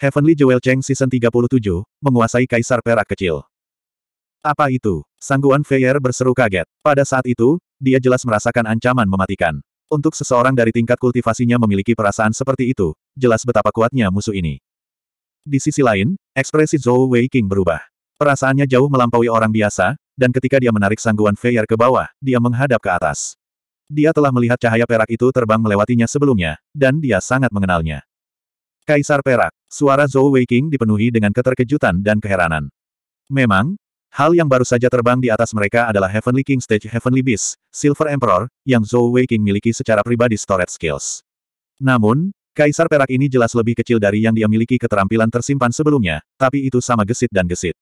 Heavenly Jewel Cheng Season 37, menguasai Kaisar Perak Kecil. Apa itu? Sangguan Feier berseru kaget. Pada saat itu, dia jelas merasakan ancaman mematikan. Untuk seseorang dari tingkat kultivasinya memiliki perasaan seperti itu, jelas betapa kuatnya musuh ini. Di sisi lain, ekspresi Zhou Wei King berubah. Perasaannya jauh melampaui orang biasa, dan ketika dia menarik sangguan Feier ke bawah, dia menghadap ke atas. Dia telah melihat cahaya perak itu terbang melewatinya sebelumnya, dan dia sangat mengenalnya. Kaisar Perak, suara Zhou Weiqing dipenuhi dengan keterkejutan dan keheranan. Memang, hal yang baru saja terbang di atas mereka adalah Heavenly King Stage Heavenly Beast, Silver Emperor, yang Zhou Weiqing miliki secara pribadi storage skills. Namun, Kaisar Perak ini jelas lebih kecil dari yang dia miliki keterampilan tersimpan sebelumnya, tapi itu sama gesit dan gesit.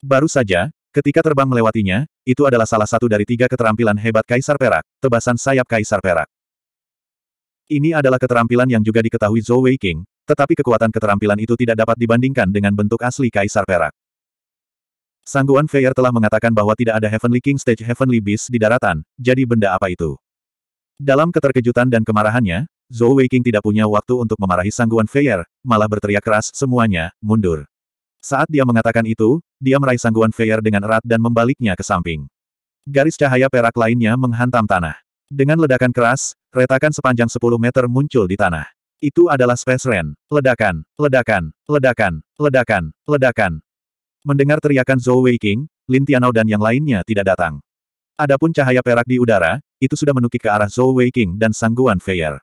Baru saja, ketika terbang melewatinya, itu adalah salah satu dari tiga keterampilan hebat Kaisar Perak, tebasan sayap Kaisar Perak. Ini adalah keterampilan yang juga diketahui Zhou Weiqing, tetapi kekuatan keterampilan itu tidak dapat dibandingkan dengan bentuk asli Kaisar Perak. Sangguan Feyer telah mengatakan bahwa tidak ada Heavenly King Stage Heavenly Beast di daratan, jadi benda apa itu? Dalam keterkejutan dan kemarahannya, Zhou Weiqing tidak punya waktu untuk memarahi Sangguan Feyer, malah berteriak keras semuanya, mundur. Saat dia mengatakan itu, dia meraih Sangguan Feyer dengan erat dan membaliknya ke samping. Garis cahaya perak lainnya menghantam tanah. Dengan ledakan keras, retakan sepanjang 10 meter muncul di tanah. Itu adalah Space Ren. Ledakan, ledakan, ledakan, ledakan, ledakan. Mendengar teriakan Zhou Weiqing, Lin Tianao dan yang lainnya tidak datang. Adapun cahaya perak di udara, itu sudah menukik ke arah Zhou Weiqing dan Sangguan Feier.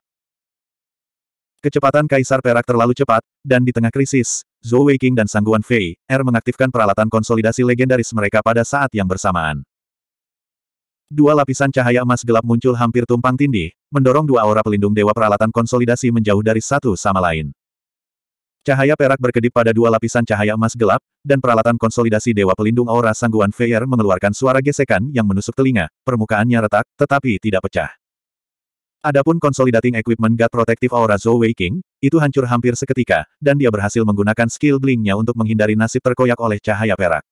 Kecepatan Kaisar Perak terlalu cepat, dan di tengah krisis, Zhou Weiqing dan Sangguan Fei, R er mengaktifkan peralatan konsolidasi legendaris mereka pada saat yang bersamaan. Dua lapisan cahaya emas gelap muncul hampir tumpang tindih, mendorong dua aura pelindung dewa peralatan konsolidasi menjauh dari satu sama lain. Cahaya perak berkedip pada dua lapisan cahaya emas gelap, dan peralatan konsolidasi dewa pelindung aura sangguan Feyer mengeluarkan suara gesekan yang menusuk telinga, permukaannya retak, tetapi tidak pecah. Adapun konsolidating Equipment God Protective Aura Zhou Wei King, itu hancur hampir seketika, dan dia berhasil menggunakan skill blingnya untuk menghindari nasib terkoyak oleh cahaya perak.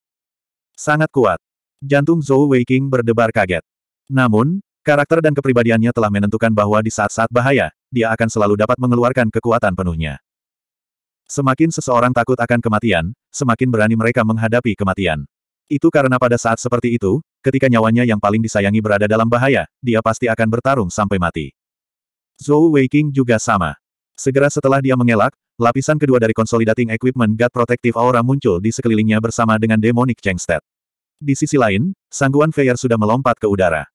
Sangat kuat. Jantung Zhou Weiqing berdebar kaget. Namun, karakter dan kepribadiannya telah menentukan bahwa di saat-saat bahaya, dia akan selalu dapat mengeluarkan kekuatan penuhnya. Semakin seseorang takut akan kematian, semakin berani mereka menghadapi kematian. Itu karena pada saat seperti itu, ketika nyawanya yang paling disayangi berada dalam bahaya, dia pasti akan bertarung sampai mati. Zhou Weiqing juga sama. Segera setelah dia mengelak, lapisan kedua dari Consolidating Equipment God Protective Aura muncul di sekelilingnya bersama dengan Demonic Chengstead. Di sisi lain, sangguan Feyer sudah melompat ke udara.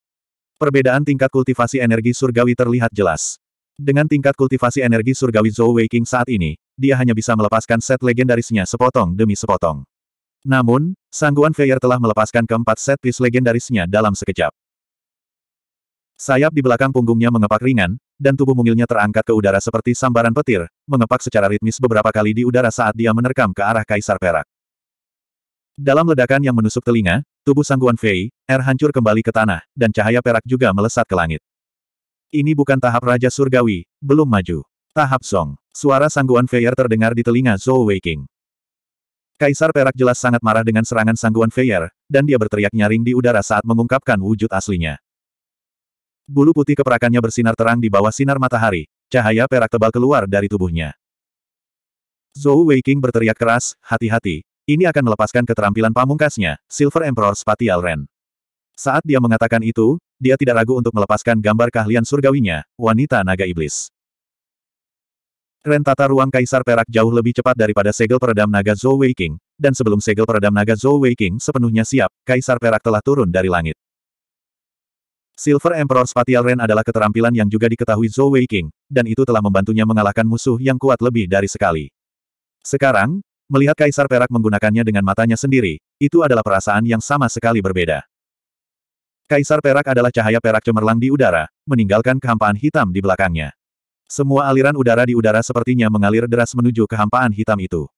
Perbedaan tingkat kultivasi energi surgawi terlihat jelas. Dengan tingkat kultivasi energi surgawi Zhou Weiqing saat ini, dia hanya bisa melepaskan set legendarisnya sepotong demi sepotong. Namun, sangguan Feyer telah melepaskan keempat set piece legendarisnya dalam sekejap. Sayap di belakang punggungnya mengepak ringan, dan tubuh mungilnya terangkat ke udara seperti sambaran petir, mengepak secara ritmis beberapa kali di udara saat dia menerkam ke arah Kaisar Perak. Dalam ledakan yang menusuk telinga, tubuh sangguan Fei, Er hancur kembali ke tanah, dan cahaya perak juga melesat ke langit. Ini bukan tahap Raja Surgawi, belum maju. Tahap Song. Suara sangguan Feier terdengar di telinga Zhou Weiking. Kaisar Perak jelas sangat marah dengan serangan sangguan Feier, dan dia berteriak nyaring di udara saat mengungkapkan wujud aslinya. Bulu putih keperakannya bersinar terang di bawah sinar matahari, cahaya perak tebal keluar dari tubuhnya. Zhou Weiking berteriak keras, hati-hati, ini akan melepaskan keterampilan pamungkasnya, Silver Emperor Spatial Ren. Saat dia mengatakan itu, dia tidak ragu untuk melepaskan gambar keahlian surgawinya, wanita naga iblis. Ren tata ruang kaisar perak jauh lebih cepat daripada segel peredam naga Zhou Wei King, dan sebelum segel peredam naga Zhou Wei King sepenuhnya siap, kaisar perak telah turun dari langit. Silver Emperor Spatial Ren adalah keterampilan yang juga diketahui Zhou Wei King, dan itu telah membantunya mengalahkan musuh yang kuat lebih dari sekali. Sekarang, Melihat Kaisar Perak menggunakannya dengan matanya sendiri, itu adalah perasaan yang sama sekali berbeda. Kaisar Perak adalah cahaya perak cemerlang di udara, meninggalkan kehampaan hitam di belakangnya. Semua aliran udara di udara sepertinya mengalir deras menuju kehampaan hitam itu.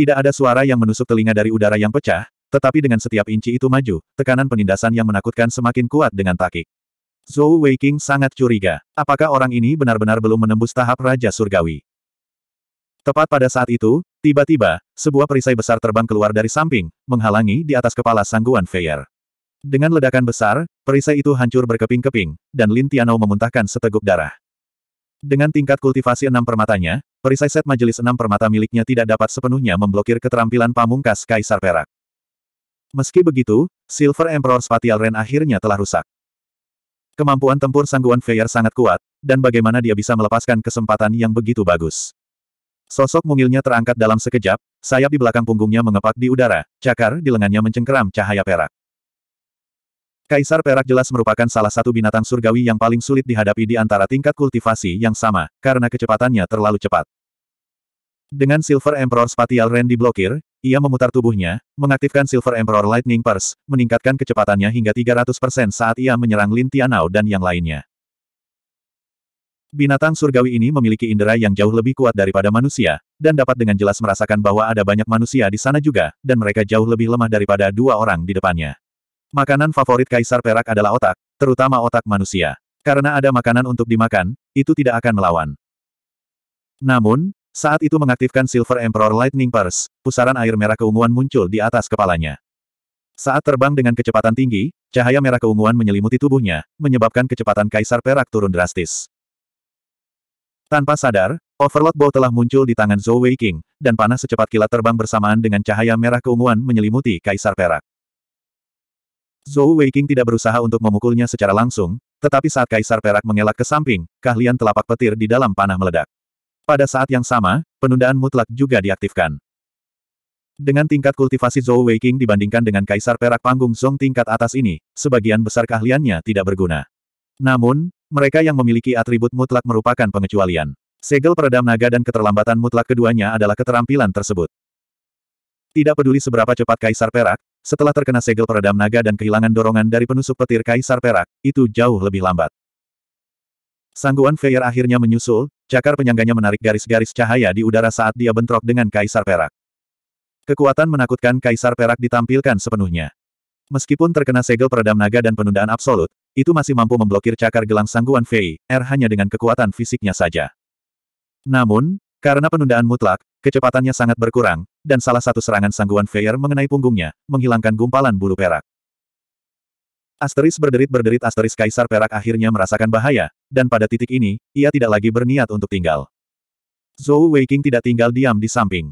Tidak ada suara yang menusuk telinga dari udara yang pecah, tetapi dengan setiap inci itu maju, tekanan penindasan yang menakutkan semakin kuat dengan takik. Zhou Weiqing sangat curiga. Apakah orang ini benar-benar belum menembus tahap Raja Surgawi? Tepat pada saat itu, tiba-tiba, sebuah perisai besar terbang keluar dari samping, menghalangi di atas kepala sangguan Feyer. Dengan ledakan besar, perisai itu hancur berkeping-keping, dan Lin Tianao memuntahkan seteguk darah. Dengan tingkat kultivasi enam permatanya, perisai set majelis enam permata miliknya tidak dapat sepenuhnya memblokir keterampilan pamungkas Kaisar Perak. Meski begitu, Silver Emperor Spatial Ren akhirnya telah rusak. Kemampuan tempur sangguan Feyer sangat kuat, dan bagaimana dia bisa melepaskan kesempatan yang begitu bagus. Sosok mungilnya terangkat dalam sekejap, sayap di belakang punggungnya mengepak di udara, cakar di lengannya mencengkeram cahaya perak. Kaisar Perak jelas merupakan salah satu binatang surgawi yang paling sulit dihadapi di antara tingkat kultivasi yang sama, karena kecepatannya terlalu cepat. Dengan Silver Emperor Spatial Rain diblokir, ia memutar tubuhnya, mengaktifkan Silver Emperor Lightning Purse, meningkatkan kecepatannya hingga 300% saat ia menyerang Lin Tianao dan yang lainnya. Binatang surgawi ini memiliki indera yang jauh lebih kuat daripada manusia, dan dapat dengan jelas merasakan bahwa ada banyak manusia di sana juga, dan mereka jauh lebih lemah daripada dua orang di depannya. Makanan favorit Kaisar Perak adalah otak, terutama otak manusia. Karena ada makanan untuk dimakan, itu tidak akan melawan. Namun, saat itu mengaktifkan Silver Emperor Lightning Purse, pusaran air merah keunguan muncul di atas kepalanya. Saat terbang dengan kecepatan tinggi, cahaya merah keunguan menyelimuti tubuhnya, menyebabkan kecepatan Kaisar Perak turun drastis. Tanpa sadar, Overlord Bow telah muncul di tangan Zhou Wei King, dan panah secepat kilat terbang bersamaan dengan cahaya merah keunguan menyelimuti Kaisar Perak. Zhou Wei King tidak berusaha untuk memukulnya secara langsung, tetapi saat Kaisar Perak mengelak ke samping, keahlian telapak petir di dalam panah meledak. Pada saat yang sama, penundaan mutlak juga diaktifkan. Dengan tingkat kultivasi Zhou Wei King dibandingkan dengan Kaisar Perak Panggung Zong tingkat atas ini, sebagian besar keahliannya tidak berguna. Namun, mereka yang memiliki atribut mutlak merupakan pengecualian. Segel peredam naga dan keterlambatan mutlak keduanya adalah keterampilan tersebut. Tidak peduli seberapa cepat Kaisar Perak, setelah terkena segel peredam naga dan kehilangan dorongan dari penusuk petir Kaisar Perak, itu jauh lebih lambat. Sangguan Feyer akhirnya menyusul, cakar penyangganya menarik garis-garis cahaya di udara saat dia bentrok dengan Kaisar Perak. Kekuatan menakutkan Kaisar Perak ditampilkan sepenuhnya. Meskipun terkena segel peredam naga dan penundaan absolut, itu masih mampu memblokir cakar gelang sangguan Fei, R er hanya dengan kekuatan fisiknya saja. Namun, karena penundaan mutlak, kecepatannya sangat berkurang, dan salah satu serangan sangguan Fei er mengenai punggungnya, menghilangkan gumpalan bulu perak. Asteris berderit-berderit asteris Kaisar Perak akhirnya merasakan bahaya, dan pada titik ini, ia tidak lagi berniat untuk tinggal. Zhou King tidak tinggal diam di samping.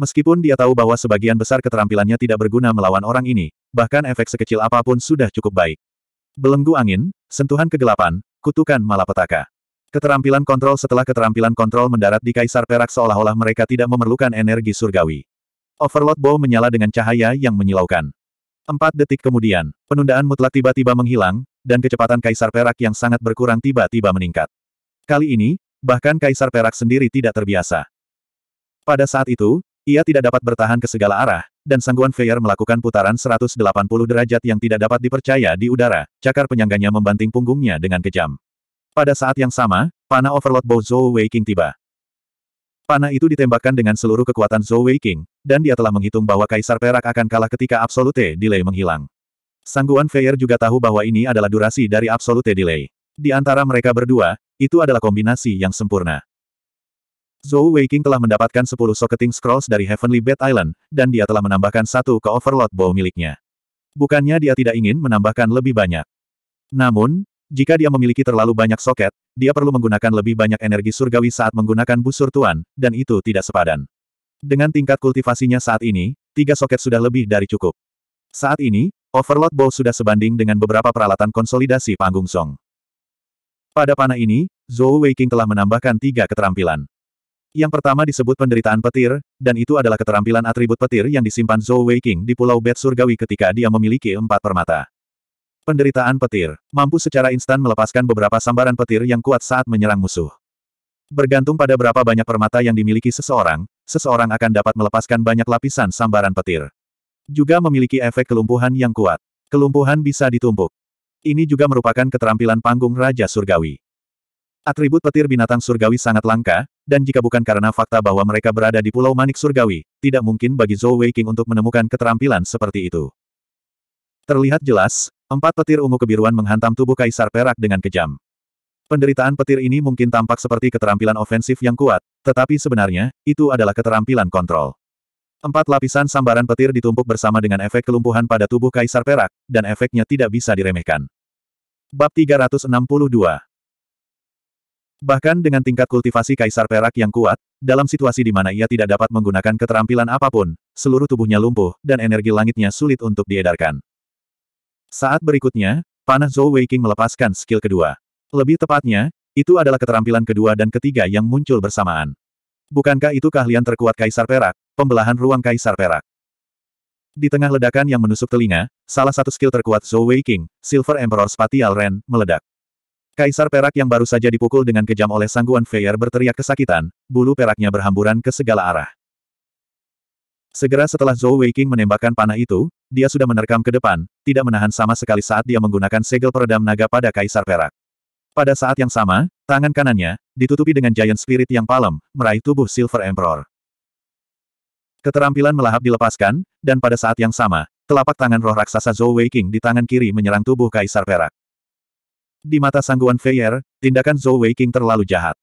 Meskipun dia tahu bahwa sebagian besar keterampilannya tidak berguna melawan orang ini, bahkan efek sekecil apapun sudah cukup baik. Belenggu angin, sentuhan kegelapan, kutukan malapetaka. Keterampilan kontrol setelah keterampilan kontrol mendarat di Kaisar Perak seolah-olah mereka tidak memerlukan energi surgawi. Overload Bow menyala dengan cahaya yang menyilaukan. Empat detik kemudian, penundaan mutlak tiba-tiba menghilang, dan kecepatan Kaisar Perak yang sangat berkurang tiba-tiba meningkat. Kali ini, bahkan Kaisar Perak sendiri tidak terbiasa. Pada saat itu, ia tidak dapat bertahan ke segala arah, dan sangguan Feyer melakukan putaran 180 derajat yang tidak dapat dipercaya di udara, cakar penyangganya membanting punggungnya dengan kejam. Pada saat yang sama, panah overload bow Zhou King tiba. Panah itu ditembakkan dengan seluruh kekuatan Zhou King, dan dia telah menghitung bahwa Kaisar Perak akan kalah ketika Absolute Delay menghilang. Sangguan Feyer juga tahu bahwa ini adalah durasi dari Absolute Delay. Di antara mereka berdua, itu adalah kombinasi yang sempurna. Zhou Weiqing telah mendapatkan 10 socketing scrolls dari Heavenly Bed Island, dan dia telah menambahkan satu ke Overlord Bow miliknya. Bukannya dia tidak ingin menambahkan lebih banyak. Namun, jika dia memiliki terlalu banyak soket, dia perlu menggunakan lebih banyak energi surgawi saat menggunakan busur tuan, dan itu tidak sepadan. Dengan tingkat kultivasinya saat ini, tiga soket sudah lebih dari cukup. Saat ini, Overlord Bow sudah sebanding dengan beberapa peralatan konsolidasi panggung Song. Pada panah ini, Zhou Weiqing telah menambahkan tiga keterampilan. Yang pertama disebut penderitaan petir, dan itu adalah keterampilan atribut petir yang disimpan Zhou Weiqing di Pulau Bet Surgawi ketika dia memiliki empat permata. Penderitaan petir, mampu secara instan melepaskan beberapa sambaran petir yang kuat saat menyerang musuh. Bergantung pada berapa banyak permata yang dimiliki seseorang, seseorang akan dapat melepaskan banyak lapisan sambaran petir. Juga memiliki efek kelumpuhan yang kuat. Kelumpuhan bisa ditumpuk. Ini juga merupakan keterampilan panggung Raja Surgawi. Atribut petir binatang surgawi sangat langka, dan jika bukan karena fakta bahwa mereka berada di Pulau Manik Surgawi, tidak mungkin bagi Zhou Weiqing untuk menemukan keterampilan seperti itu. Terlihat jelas, empat petir ungu kebiruan menghantam tubuh Kaisar Perak dengan kejam. Penderitaan petir ini mungkin tampak seperti keterampilan ofensif yang kuat, tetapi sebenarnya, itu adalah keterampilan kontrol. Empat lapisan sambaran petir ditumpuk bersama dengan efek kelumpuhan pada tubuh Kaisar Perak, dan efeknya tidak bisa diremehkan. Bab 362 Bahkan dengan tingkat kultivasi Kaisar Perak yang kuat, dalam situasi di mana ia tidak dapat menggunakan keterampilan apapun, seluruh tubuhnya lumpuh dan energi langitnya sulit untuk diedarkan. Saat berikutnya, panah Zhou Weiqing melepaskan skill kedua. Lebih tepatnya, itu adalah keterampilan kedua dan ketiga yang muncul bersamaan. Bukankah itu keahlian terkuat Kaisar Perak, pembelahan ruang Kaisar Perak? Di tengah ledakan yang menusuk telinga, salah satu skill terkuat Zhou Weiqing, Silver Emperor Spatial Ren, meledak. Kaisar perak yang baru saja dipukul dengan kejam oleh sangguan Feyer berteriak kesakitan, bulu peraknya berhamburan ke segala arah. Segera setelah Zhou Weiqing menembakkan panah itu, dia sudah menerkam ke depan, tidak menahan sama sekali saat dia menggunakan segel peredam naga pada Kaisar perak. Pada saat yang sama, tangan kanannya, ditutupi dengan Giant Spirit yang palem, meraih tubuh Silver Emperor. Keterampilan melahap dilepaskan, dan pada saat yang sama, telapak tangan roh raksasa Zhou Weiqing di tangan kiri menyerang tubuh Kaisar Perak. Di mata sangguan Feier, tindakan Zhou Weiqing terlalu jahat.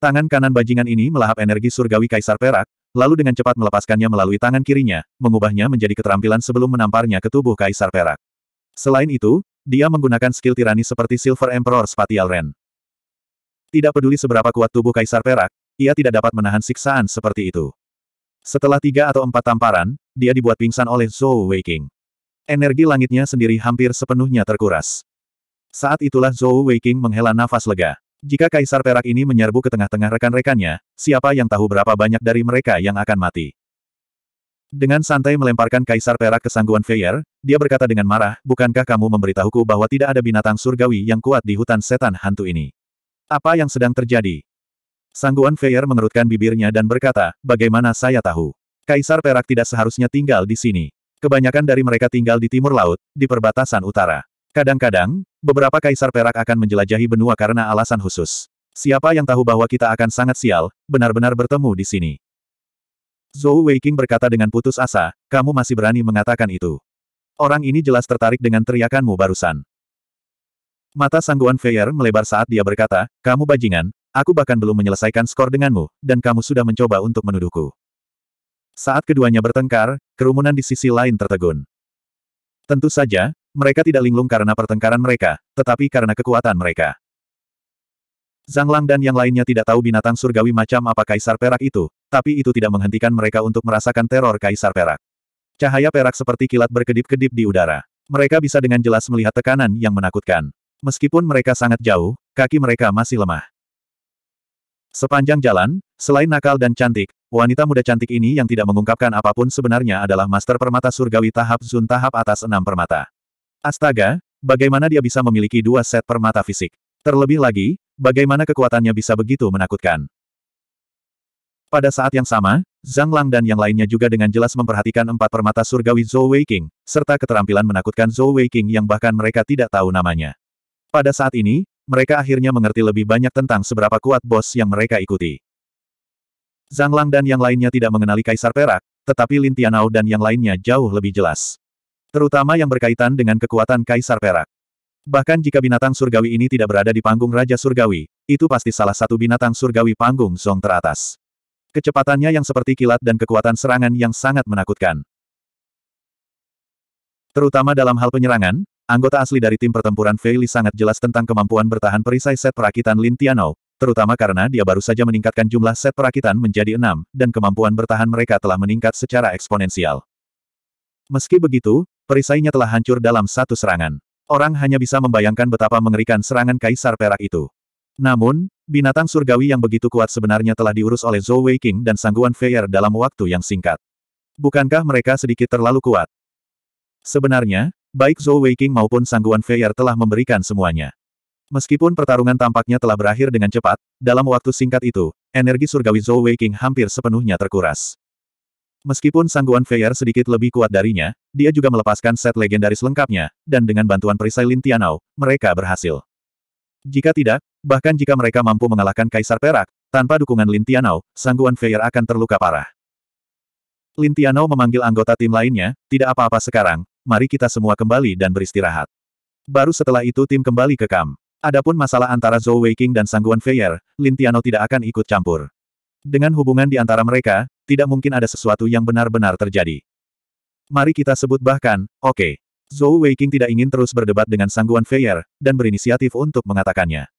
Tangan kanan bajingan ini melahap energi surgawi Kaisar Perak, lalu dengan cepat melepaskannya melalui tangan kirinya, mengubahnya menjadi keterampilan sebelum menamparnya ke tubuh Kaisar Perak. Selain itu, dia menggunakan skill tirani seperti Silver Emperor Spatial Ren. Tidak peduli seberapa kuat tubuh Kaisar Perak, ia tidak dapat menahan siksaan seperti itu. Setelah tiga atau empat tamparan, dia dibuat pingsan oleh Zhou Weiqing. Energi langitnya sendiri hampir sepenuhnya terkuras. Saat itulah Zhou Weiqing menghela nafas lega. Jika Kaisar Perak ini menyerbu ke tengah-tengah rekan-rekannya, siapa yang tahu berapa banyak dari mereka yang akan mati. Dengan santai melemparkan Kaisar Perak ke sangguan Feyer, dia berkata dengan marah, bukankah kamu memberitahuku bahwa tidak ada binatang surgawi yang kuat di hutan setan hantu ini? Apa yang sedang terjadi? Sangguan Feyer mengerutkan bibirnya dan berkata, bagaimana saya tahu? Kaisar Perak tidak seharusnya tinggal di sini. Kebanyakan dari mereka tinggal di timur laut, di perbatasan utara. Kadang-kadang, beberapa kaisar perak akan menjelajahi benua karena alasan khusus. Siapa yang tahu bahwa kita akan sangat sial, benar-benar bertemu di sini. Zhou Weiking berkata dengan putus asa, kamu masih berani mengatakan itu. Orang ini jelas tertarik dengan teriakanmu barusan. Mata sangguan Feier melebar saat dia berkata, kamu bajingan, aku bahkan belum menyelesaikan skor denganmu, dan kamu sudah mencoba untuk menuduhku. Saat keduanya bertengkar, kerumunan di sisi lain tertegun. Tentu saja, mereka tidak linglung karena pertengkaran mereka, tetapi karena kekuatan mereka. Zhang Lang dan yang lainnya tidak tahu binatang surgawi macam apa kaisar perak itu, tapi itu tidak menghentikan mereka untuk merasakan teror kaisar perak. Cahaya perak seperti kilat berkedip-kedip di udara. Mereka bisa dengan jelas melihat tekanan yang menakutkan. Meskipun mereka sangat jauh, kaki mereka masih lemah. Sepanjang jalan, selain nakal dan cantik, wanita muda cantik ini yang tidak mengungkapkan apapun sebenarnya adalah master permata surgawi tahap Zun tahap atas enam permata. Astaga, bagaimana dia bisa memiliki dua set permata fisik? Terlebih lagi, bagaimana kekuatannya bisa begitu menakutkan? Pada saat yang sama, Zhang Lang dan yang lainnya juga dengan jelas memperhatikan empat permata surgawi Zhou Weiqing, serta keterampilan menakutkan Zhou Weiqing yang bahkan mereka tidak tahu namanya. Pada saat ini, mereka akhirnya mengerti lebih banyak tentang seberapa kuat bos yang mereka ikuti. Zhang Lang dan yang lainnya tidak mengenali Kaisar Perak, tetapi Lin Tianao dan yang lainnya jauh lebih jelas. Terutama yang berkaitan dengan kekuatan Kaisar Perak. Bahkan jika binatang surgawi ini tidak berada di panggung Raja Surgawi, itu pasti salah satu binatang surgawi panggung Song teratas. Kecepatannya yang seperti kilat dan kekuatan serangan yang sangat menakutkan. Terutama dalam hal penyerangan, anggota asli dari tim pertempuran Feili sangat jelas tentang kemampuan bertahan perisai set perakitan Lin Tiano, terutama karena dia baru saja meningkatkan jumlah set perakitan menjadi enam, dan kemampuan bertahan mereka telah meningkat secara eksponensial. Meski begitu, perisainya telah hancur dalam satu serangan. Orang hanya bisa membayangkan betapa mengerikan serangan Kaisar Perak itu. Namun, binatang surgawi yang begitu kuat sebenarnya telah diurus oleh Zhou Weiqing dan Sangguan Feier dalam waktu yang singkat. Bukankah mereka sedikit terlalu kuat? Sebenarnya, baik Zhou Weiqing maupun Sangguan Feier telah memberikan semuanya. Meskipun pertarungan tampaknya telah berakhir dengan cepat, dalam waktu singkat itu, energi surgawi Zhou Weiqing hampir sepenuhnya terkuras. Meskipun sangguan Feier sedikit lebih kuat darinya, dia juga melepaskan set legendaris lengkapnya, dan dengan bantuan perisai Lin mereka berhasil. Jika tidak, bahkan jika mereka mampu mengalahkan Kaisar Perak, tanpa dukungan Lin sangguan Feier akan terluka parah. Lin memanggil anggota tim lainnya, tidak apa-apa sekarang, mari kita semua kembali dan beristirahat. Baru setelah itu tim kembali ke kam. Adapun masalah antara Zhou Weiking dan sangguan Feier, Lin tidak akan ikut campur. Dengan hubungan di antara mereka, tidak mungkin ada sesuatu yang benar-benar terjadi. Mari kita sebut bahkan, oke. Okay. Zhou Weiqing tidak ingin terus berdebat dengan Sangguan Feier, dan berinisiatif untuk mengatakannya.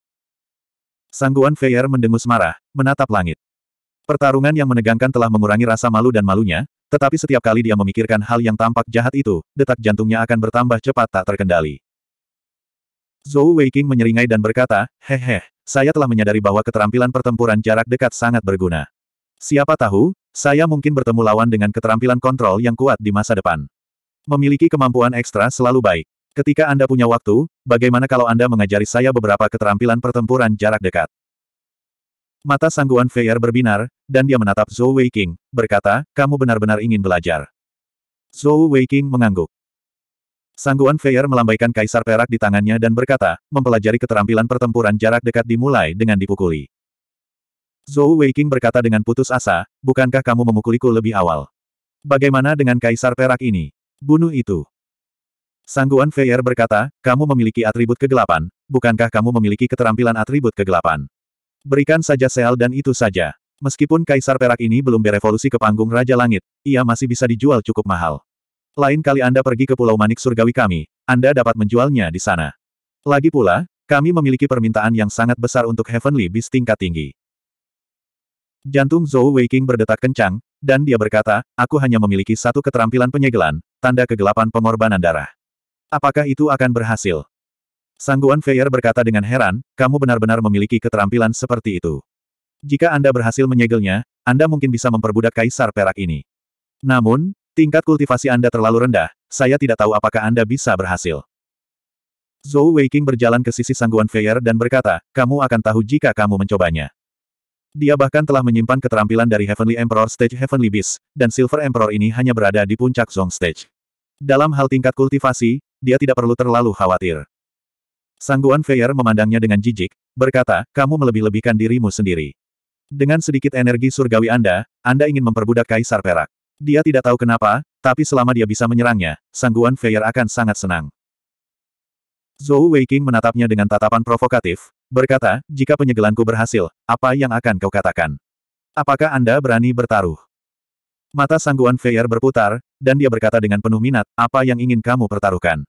Sangguan Feier mendengus marah, menatap langit. Pertarungan yang menegangkan telah mengurangi rasa malu dan malunya, tetapi setiap kali dia memikirkan hal yang tampak jahat itu, detak jantungnya akan bertambah cepat tak terkendali. Zhou Weiqing menyeringai dan berkata, Hehe, saya telah menyadari bahwa keterampilan pertempuran jarak dekat sangat berguna. Siapa tahu, saya mungkin bertemu lawan dengan keterampilan kontrol yang kuat di masa depan. Memiliki kemampuan ekstra selalu baik. Ketika Anda punya waktu, bagaimana kalau Anda mengajari saya beberapa keterampilan pertempuran jarak dekat? Mata sangguan Feier berbinar, dan dia menatap Zhou Weiqing, berkata, kamu benar-benar ingin belajar. Zhou Weiqing mengangguk. Sangguan Feier melambaikan kaisar perak di tangannya dan berkata, mempelajari keterampilan pertempuran jarak dekat dimulai dengan dipukuli. Zhou Weiqing berkata dengan putus asa, bukankah kamu memukuliku lebih awal? Bagaimana dengan kaisar perak ini? Bunuh itu. Sangguan Feier berkata, kamu memiliki atribut kegelapan, bukankah kamu memiliki keterampilan atribut kegelapan? Berikan saja sel dan itu saja. Meskipun kaisar perak ini belum berevolusi ke panggung Raja Langit, ia masih bisa dijual cukup mahal. Lain kali Anda pergi ke Pulau Manik Surgawi kami, Anda dapat menjualnya di sana. Lagi pula, kami memiliki permintaan yang sangat besar untuk Heavenly Beast tingkat tinggi. Jantung Zhou Weiqing berdetak kencang, dan dia berkata, aku hanya memiliki satu keterampilan penyegelan, tanda kegelapan pengorbanan darah. Apakah itu akan berhasil? Sangguan Feier berkata dengan heran, kamu benar-benar memiliki keterampilan seperti itu. Jika Anda berhasil menyegelnya, Anda mungkin bisa memperbudak kaisar perak ini. Namun, tingkat kultivasi Anda terlalu rendah, saya tidak tahu apakah Anda bisa berhasil. Zhou Weiqing berjalan ke sisi Sangguan Feier dan berkata, kamu akan tahu jika kamu mencobanya. Dia bahkan telah menyimpan keterampilan dari Heavenly Emperor Stage Heavenly Beast, dan Silver Emperor ini hanya berada di puncak Zong Stage. Dalam hal tingkat kultivasi, dia tidak perlu terlalu khawatir. Sangguan Feyer memandangnya dengan jijik, berkata, kamu melebih-lebihkan dirimu sendiri. Dengan sedikit energi surgawi Anda, Anda ingin memperbudak Kaisar Perak. Dia tidak tahu kenapa, tapi selama dia bisa menyerangnya, Sangguan Feyer akan sangat senang. Zhou Weiqing menatapnya dengan tatapan provokatif, berkata, jika penyegelanku berhasil, apa yang akan kau katakan? Apakah Anda berani bertaruh? Mata sangguan Feier berputar, dan dia berkata dengan penuh minat, apa yang ingin kamu pertaruhkan?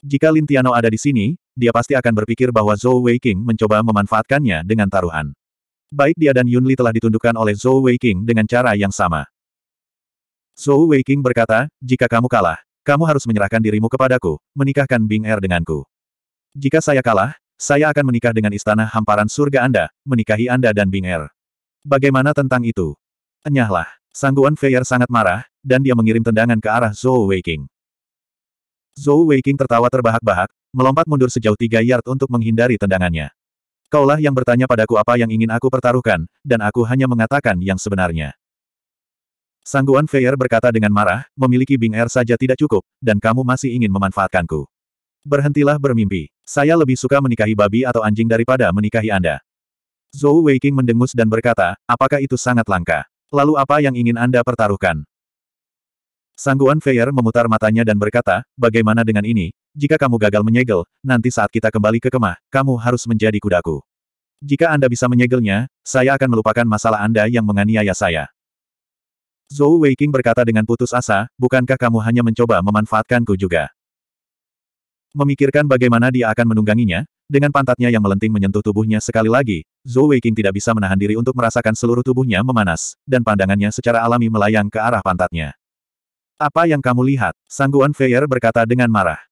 Jika Lin Tiano ada di sini, dia pasti akan berpikir bahwa Zhou Weiqing mencoba memanfaatkannya dengan taruhan. Baik dia dan Yunli telah ditundukkan oleh Zhou Weiqing dengan cara yang sama. Zhou Weiqing berkata, jika kamu kalah, kamu harus menyerahkan dirimu kepadaku, menikahkan Bing Er denganku. Jika saya kalah, saya akan menikah dengan istana hamparan surga Anda, menikahi Anda dan Bing Er. Bagaimana tentang itu? Enyahlah, Sangguan Feier sangat marah, dan dia mengirim tendangan ke arah Zhou Weiking. Zhou Weiking tertawa terbahak-bahak, melompat mundur sejauh tiga yard untuk menghindari tendangannya. Kaulah yang bertanya padaku apa yang ingin aku pertaruhkan, dan aku hanya mengatakan yang sebenarnya. Sangguan Feier berkata dengan marah, memiliki Bing Air er saja tidak cukup, dan kamu masih ingin memanfaatkanku. Berhentilah bermimpi. Saya lebih suka menikahi babi atau anjing daripada menikahi Anda. Zhou Weiking mendengus dan berkata, apakah itu sangat langka? Lalu apa yang ingin Anda pertaruhkan? Sangguan Feier memutar matanya dan berkata, bagaimana dengan ini, jika kamu gagal menyegel, nanti saat kita kembali ke kemah, kamu harus menjadi kudaku. Jika Anda bisa menyegelnya, saya akan melupakan masalah Anda yang menganiaya saya. Zhou Weiqing berkata dengan putus asa, bukankah kamu hanya mencoba memanfaatkanku juga? Memikirkan bagaimana dia akan menungganginya, dengan pantatnya yang melenting menyentuh tubuhnya sekali lagi, Zhou Weiqing tidak bisa menahan diri untuk merasakan seluruh tubuhnya memanas, dan pandangannya secara alami melayang ke arah pantatnya. Apa yang kamu lihat? Sangguan Feier berkata dengan marah.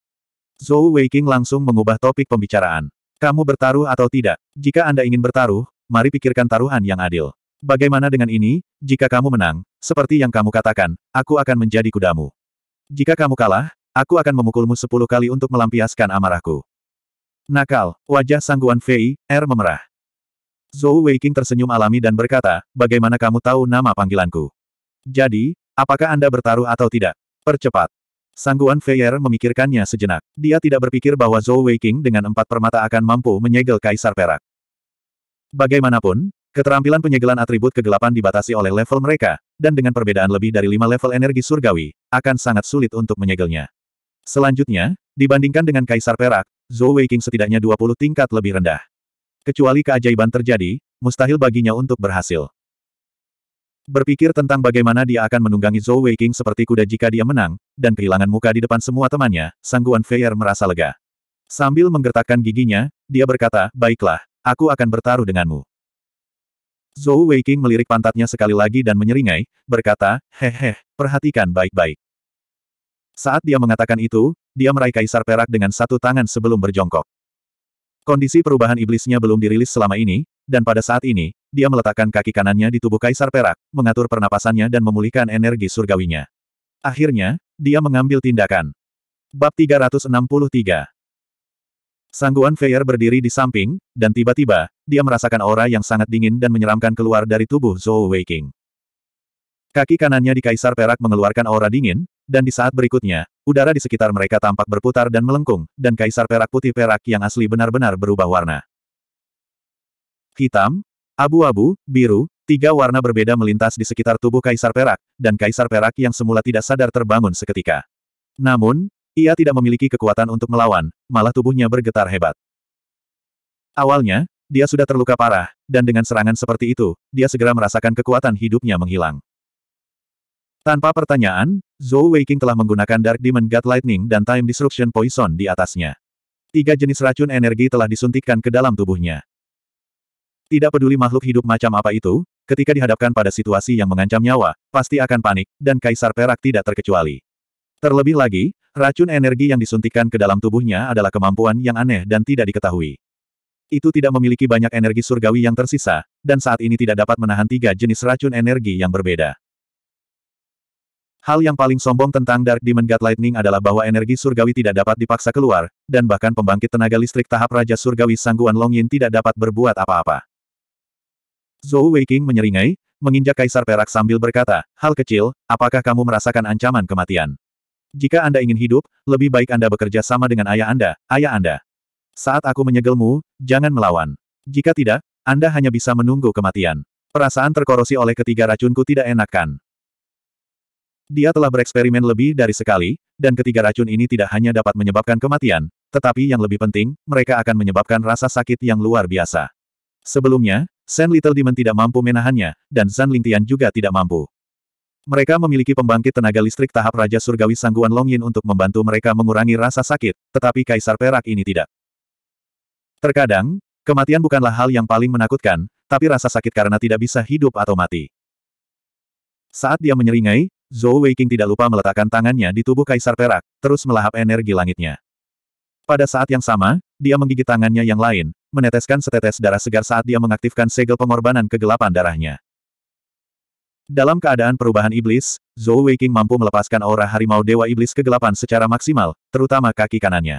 Zhou Weiqing langsung mengubah topik pembicaraan. Kamu bertaruh atau tidak? Jika Anda ingin bertaruh, mari pikirkan taruhan yang adil. Bagaimana dengan ini, jika kamu menang, seperti yang kamu katakan, aku akan menjadi kudamu. Jika kamu kalah, aku akan memukulmu sepuluh kali untuk melampiaskan amarahku. Nakal, wajah sangguan Fei, Er memerah. Zhou Weiqing tersenyum alami dan berkata, bagaimana kamu tahu nama panggilanku? Jadi, apakah Anda bertaruh atau tidak? Percepat. Sangguan Fei Er memikirkannya sejenak. Dia tidak berpikir bahwa Zhou Weiqing dengan empat permata akan mampu menyegel Kaisar Perak. Bagaimanapun, Keterampilan penyegelan atribut kegelapan dibatasi oleh level mereka, dan dengan perbedaan lebih dari lima level energi surgawi, akan sangat sulit untuk menyegelnya. Selanjutnya, dibandingkan dengan Kaisar Perak, Zhou Weiqing setidaknya 20 tingkat lebih rendah. Kecuali keajaiban terjadi, mustahil baginya untuk berhasil. Berpikir tentang bagaimana dia akan menunggangi Zhou Weiqing seperti kuda jika dia menang, dan kehilangan muka di depan semua temannya, Sangguan Feier merasa lega. Sambil menggertakkan giginya, dia berkata, baiklah, aku akan bertaruh denganmu. Zhou Weiqing melirik pantatnya sekali lagi dan menyeringai, berkata, Hehe, perhatikan baik-baik. Saat dia mengatakan itu, dia meraih kaisar perak dengan satu tangan sebelum berjongkok. Kondisi perubahan iblisnya belum dirilis selama ini, dan pada saat ini, dia meletakkan kaki kanannya di tubuh kaisar perak, mengatur pernapasannya dan memulihkan energi surgawinya. Akhirnya, dia mengambil tindakan. Bab 363 Sangguan Feier berdiri di samping, dan tiba-tiba, dia merasakan aura yang sangat dingin dan menyeramkan keluar dari tubuh Zhou Weiqing. Kaki kanannya di Kaisar Perak mengeluarkan aura dingin, dan di saat berikutnya, udara di sekitar mereka tampak berputar dan melengkung, dan Kaisar Perak Putih Perak yang asli benar-benar berubah warna. Hitam, abu-abu, biru, tiga warna berbeda melintas di sekitar tubuh Kaisar Perak, dan Kaisar Perak yang semula tidak sadar terbangun seketika. Namun, ia tidak memiliki kekuatan untuk melawan, malah tubuhnya bergetar hebat. Awalnya, dia sudah terluka parah, dan dengan serangan seperti itu, dia segera merasakan kekuatan hidupnya menghilang. Tanpa pertanyaan, Zhou Weiqing telah menggunakan Dark Demon God Lightning dan Time Disruption Poison di atasnya. Tiga jenis racun energi telah disuntikkan ke dalam tubuhnya. Tidak peduli makhluk hidup macam apa itu, ketika dihadapkan pada situasi yang mengancam nyawa, pasti akan panik, dan Kaisar Perak tidak terkecuali. Terlebih lagi, racun energi yang disuntikkan ke dalam tubuhnya adalah kemampuan yang aneh dan tidak diketahui itu tidak memiliki banyak energi surgawi yang tersisa, dan saat ini tidak dapat menahan tiga jenis racun energi yang berbeda. Hal yang paling sombong tentang Dark Demon God Lightning adalah bahwa energi surgawi tidak dapat dipaksa keluar, dan bahkan pembangkit tenaga listrik tahap Raja Surgawi Sangguan Long Yin tidak dapat berbuat apa-apa. Zhou Weiqing menyeringai, menginjak Kaisar Perak sambil berkata, Hal kecil, apakah kamu merasakan ancaman kematian? Jika Anda ingin hidup, lebih baik Anda bekerja sama dengan ayah Anda, ayah Anda. Saat aku menyegelmu, jangan melawan. Jika tidak, Anda hanya bisa menunggu kematian. Perasaan terkorosi oleh ketiga racunku tidak enakan. Dia telah bereksperimen lebih dari sekali, dan ketiga racun ini tidak hanya dapat menyebabkan kematian, tetapi yang lebih penting, mereka akan menyebabkan rasa sakit yang luar biasa. Sebelumnya, Sen Little Demon tidak mampu menahannya, dan Zan Lingtian juga tidak mampu. Mereka memiliki pembangkit tenaga listrik tahap Raja Surgawi Sangguan Longyin untuk membantu mereka mengurangi rasa sakit, tetapi Kaisar Perak ini tidak. Terkadang, kematian bukanlah hal yang paling menakutkan, tapi rasa sakit karena tidak bisa hidup atau mati. Saat dia menyeringai, Zhou Weiqing tidak lupa meletakkan tangannya di tubuh Kaisar Perak, terus melahap energi langitnya. Pada saat yang sama, dia menggigit tangannya yang lain, meneteskan setetes darah segar saat dia mengaktifkan segel pengorbanan kegelapan darahnya. Dalam keadaan perubahan iblis, Zhou Weiqing mampu melepaskan aura harimau Dewa Iblis kegelapan secara maksimal, terutama kaki kanannya.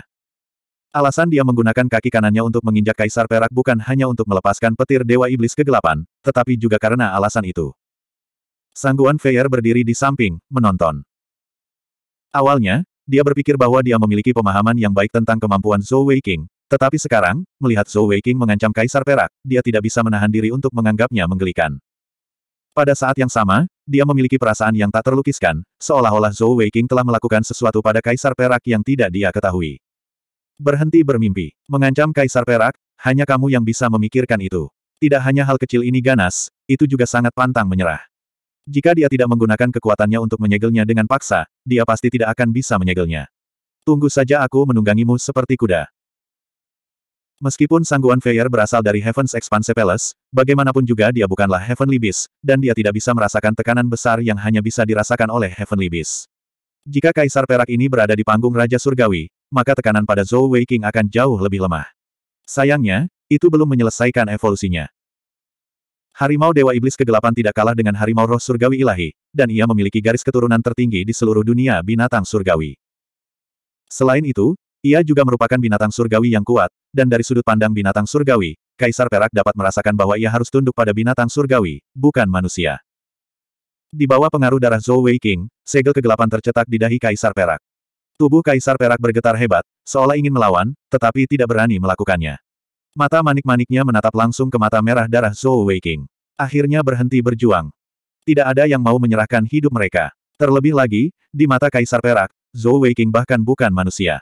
Alasan dia menggunakan kaki kanannya untuk menginjak kaisar perak bukan hanya untuk melepaskan petir dewa iblis kegelapan, tetapi juga karena alasan itu. Sangguan Feyer berdiri di samping, menonton. Awalnya, dia berpikir bahwa dia memiliki pemahaman yang baik tentang kemampuan Zhou Wei King, tetapi sekarang, melihat Zhou Wei King mengancam kaisar perak, dia tidak bisa menahan diri untuk menganggapnya menggelikan. Pada saat yang sama, dia memiliki perasaan yang tak terlukiskan, seolah-olah Zhou Wei King telah melakukan sesuatu pada kaisar perak yang tidak dia ketahui. Berhenti bermimpi. Mengancam Kaisar Perak, hanya kamu yang bisa memikirkan itu. Tidak hanya hal kecil ini ganas, itu juga sangat pantang menyerah. Jika dia tidak menggunakan kekuatannya untuk menyegelnya dengan paksa, dia pasti tidak akan bisa menyegelnya. Tunggu saja aku menunggangimu seperti kuda. Meskipun sangguan Feyer berasal dari Heaven's Expanse Palace, bagaimanapun juga dia bukanlah Heavenly Beast, dan dia tidak bisa merasakan tekanan besar yang hanya bisa dirasakan oleh Heavenly Beast. Jika Kaisar Perak ini berada di panggung Raja Surgawi, maka tekanan pada Zhou Weiqing akan jauh lebih lemah. Sayangnya, itu belum menyelesaikan evolusinya. Harimau Dewa Iblis Kegelapan tidak kalah dengan Harimau Roh Surgawi Ilahi, dan ia memiliki garis keturunan tertinggi di seluruh dunia binatang surgawi. Selain itu, ia juga merupakan binatang surgawi yang kuat, dan dari sudut pandang binatang surgawi, Kaisar Perak dapat merasakan bahwa ia harus tunduk pada binatang surgawi, bukan manusia. Di bawah pengaruh darah Zhou Wei segel kegelapan tercetak di dahi Kaisar Perak. Tubuh Kaisar Perak bergetar hebat, seolah ingin melawan, tetapi tidak berani melakukannya. Mata manik-maniknya menatap langsung ke mata merah darah Zhou Weiking. Akhirnya berhenti berjuang. Tidak ada yang mau menyerahkan hidup mereka. Terlebih lagi, di mata Kaisar Perak, Zhou Weiking bahkan bukan manusia.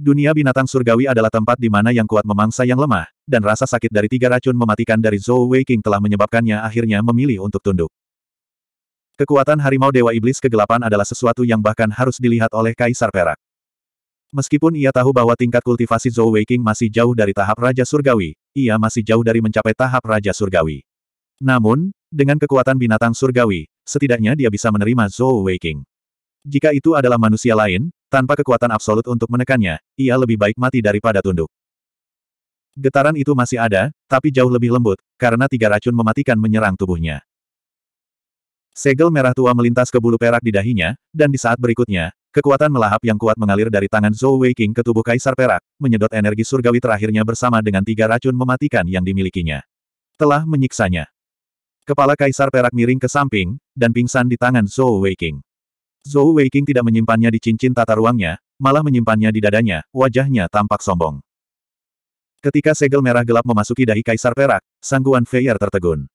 Dunia binatang surgawi adalah tempat di mana yang kuat memangsa yang lemah, dan rasa sakit dari tiga racun mematikan dari Zhou Weiking telah menyebabkannya akhirnya memilih untuk tunduk. Kekuatan harimau Dewa Iblis kegelapan adalah sesuatu yang bahkan harus dilihat oleh Kaisar Perak. Meskipun ia tahu bahwa tingkat kultivasi Zhou Weiqing masih jauh dari tahap Raja Surgawi, ia masih jauh dari mencapai tahap Raja Surgawi. Namun, dengan kekuatan binatang surgawi, setidaknya dia bisa menerima Zhou Weiqing. Jika itu adalah manusia lain, tanpa kekuatan absolut untuk menekannya, ia lebih baik mati daripada tunduk. Getaran itu masih ada, tapi jauh lebih lembut, karena tiga racun mematikan menyerang tubuhnya. Segel merah tua melintas ke bulu perak di dahinya, dan di saat berikutnya, kekuatan melahap yang kuat mengalir dari tangan Zhou Weiqing ke tubuh Kaisar Perak, menyedot energi surgawi terakhirnya bersama dengan tiga racun mematikan yang dimilikinya. Telah menyiksanya. Kepala Kaisar Perak miring ke samping, dan pingsan di tangan Zhou Weiqing. Zhou Weiqing tidak menyimpannya di cincin tata ruangnya, malah menyimpannya di dadanya, wajahnya tampak sombong. Ketika segel merah gelap memasuki dahi Kaisar Perak, sangguan Feier tertegun.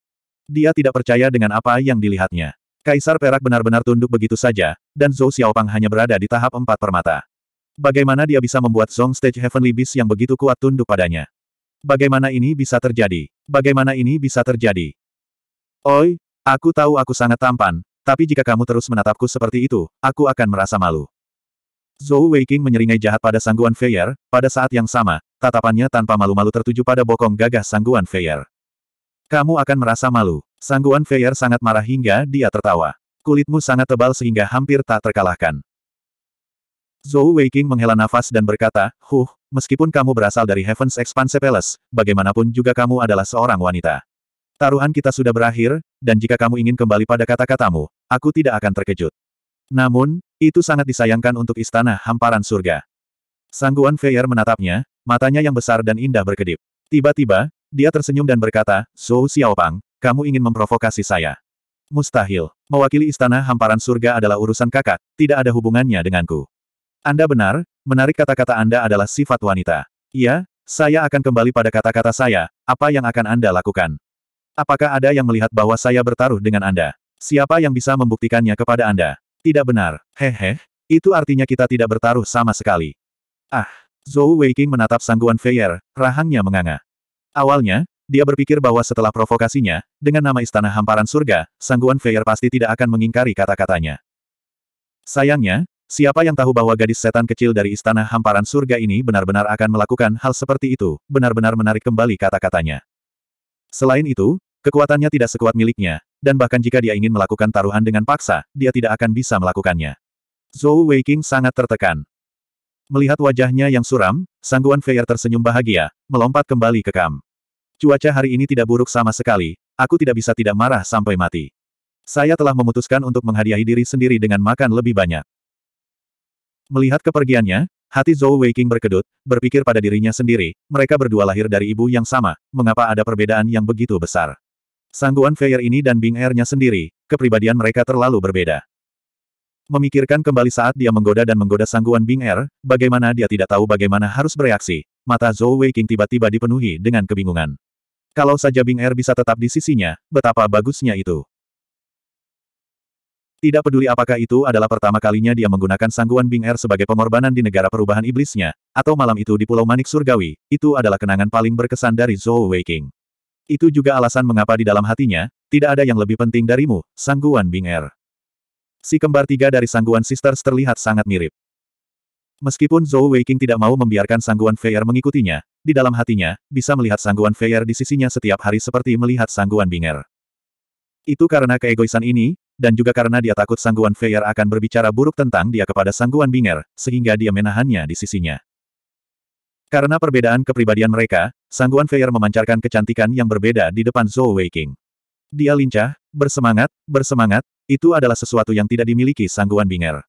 Dia tidak percaya dengan apa yang dilihatnya. Kaisar Perak benar-benar tunduk begitu saja, dan Zhou Xiaopang hanya berada di tahap empat permata. Bagaimana dia bisa membuat Zong Stage Heavenly Beast yang begitu kuat tunduk padanya? Bagaimana ini bisa terjadi? Bagaimana ini bisa terjadi? Oi, aku tahu aku sangat tampan, tapi jika kamu terus menatapku seperti itu, aku akan merasa malu. Zhou Weiking menyeringai jahat pada sangguan Feier, pada saat yang sama, tatapannya tanpa malu-malu tertuju pada bokong gagah sangguan Feier. Kamu akan merasa malu. Sangguan Feier sangat marah hingga dia tertawa. Kulitmu sangat tebal sehingga hampir tak terkalahkan. Zhou Weiqing menghela nafas dan berkata, Huh, meskipun kamu berasal dari Heaven's Expanse Palace, bagaimanapun juga kamu adalah seorang wanita. Taruhan kita sudah berakhir, dan jika kamu ingin kembali pada kata-katamu, aku tidak akan terkejut. Namun, itu sangat disayangkan untuk istana hamparan surga. Sangguan Feier menatapnya, matanya yang besar dan indah berkedip. Tiba-tiba, dia tersenyum dan berkata, Zhou Xiaopang, kamu ingin memprovokasi saya. Mustahil. Mewakili istana hamparan surga adalah urusan kakak, tidak ada hubungannya denganku. Anda benar, menarik kata-kata Anda adalah sifat wanita. Iya, saya akan kembali pada kata-kata saya, apa yang akan Anda lakukan? Apakah ada yang melihat bahwa saya bertaruh dengan Anda? Siapa yang bisa membuktikannya kepada Anda? Tidak benar. Hehe, itu artinya kita tidak bertaruh sama sekali. Ah, Zhou Weiqing menatap sangguan Feier, rahangnya menganga. Awalnya, dia berpikir bahwa setelah provokasinya, dengan nama Istana Hamparan Surga, Sangguan Feier pasti tidak akan mengingkari kata-katanya. Sayangnya, siapa yang tahu bahwa gadis setan kecil dari Istana Hamparan Surga ini benar-benar akan melakukan hal seperti itu, benar-benar menarik kembali kata-katanya. Selain itu, kekuatannya tidak sekuat miliknya, dan bahkan jika dia ingin melakukan taruhan dengan paksa, dia tidak akan bisa melakukannya. Zhou Weiqing sangat tertekan. Melihat wajahnya yang suram, Sangguan Feier tersenyum bahagia, melompat kembali ke kam. Cuaca hari ini tidak buruk sama sekali, aku tidak bisa tidak marah sampai mati. Saya telah memutuskan untuk menghadiahi diri sendiri dengan makan lebih banyak. Melihat kepergiannya, hati Zhou Weiking berkedut, berpikir pada dirinya sendiri, mereka berdua lahir dari ibu yang sama, mengapa ada perbedaan yang begitu besar? Sangguan Feier ini dan Bing Airnya sendiri, kepribadian mereka terlalu berbeda. Memikirkan kembali saat dia menggoda dan menggoda sangguan Bing Er, bagaimana dia tidak tahu bagaimana harus bereaksi, mata Zhou Weiqing tiba-tiba dipenuhi dengan kebingungan. Kalau saja Bing Er bisa tetap di sisinya, betapa bagusnya itu. Tidak peduli apakah itu adalah pertama kalinya dia menggunakan sangguan Bing Er sebagai pengorbanan di negara perubahan iblisnya, atau malam itu di Pulau Manik Surgawi, itu adalah kenangan paling berkesan dari Zhou Weiqing. Itu juga alasan mengapa di dalam hatinya, tidak ada yang lebih penting darimu, sangguan Bing Er. Si kembar tiga dari sangguan sisters terlihat sangat mirip. Meskipun Zhou Weiqing tidak mau membiarkan sangguan Feier mengikutinya, di dalam hatinya, bisa melihat sangguan Feier di sisinya setiap hari seperti melihat sangguan Binger. Itu karena keegoisan ini, dan juga karena dia takut sangguan Feier akan berbicara buruk tentang dia kepada sangguan Binger, sehingga dia menahannya di sisinya. Karena perbedaan kepribadian mereka, sangguan Feier memancarkan kecantikan yang berbeda di depan Zhou Weiqing. Dia lincah, bersemangat, bersemangat, itu adalah sesuatu yang tidak dimiliki sangguan Binger.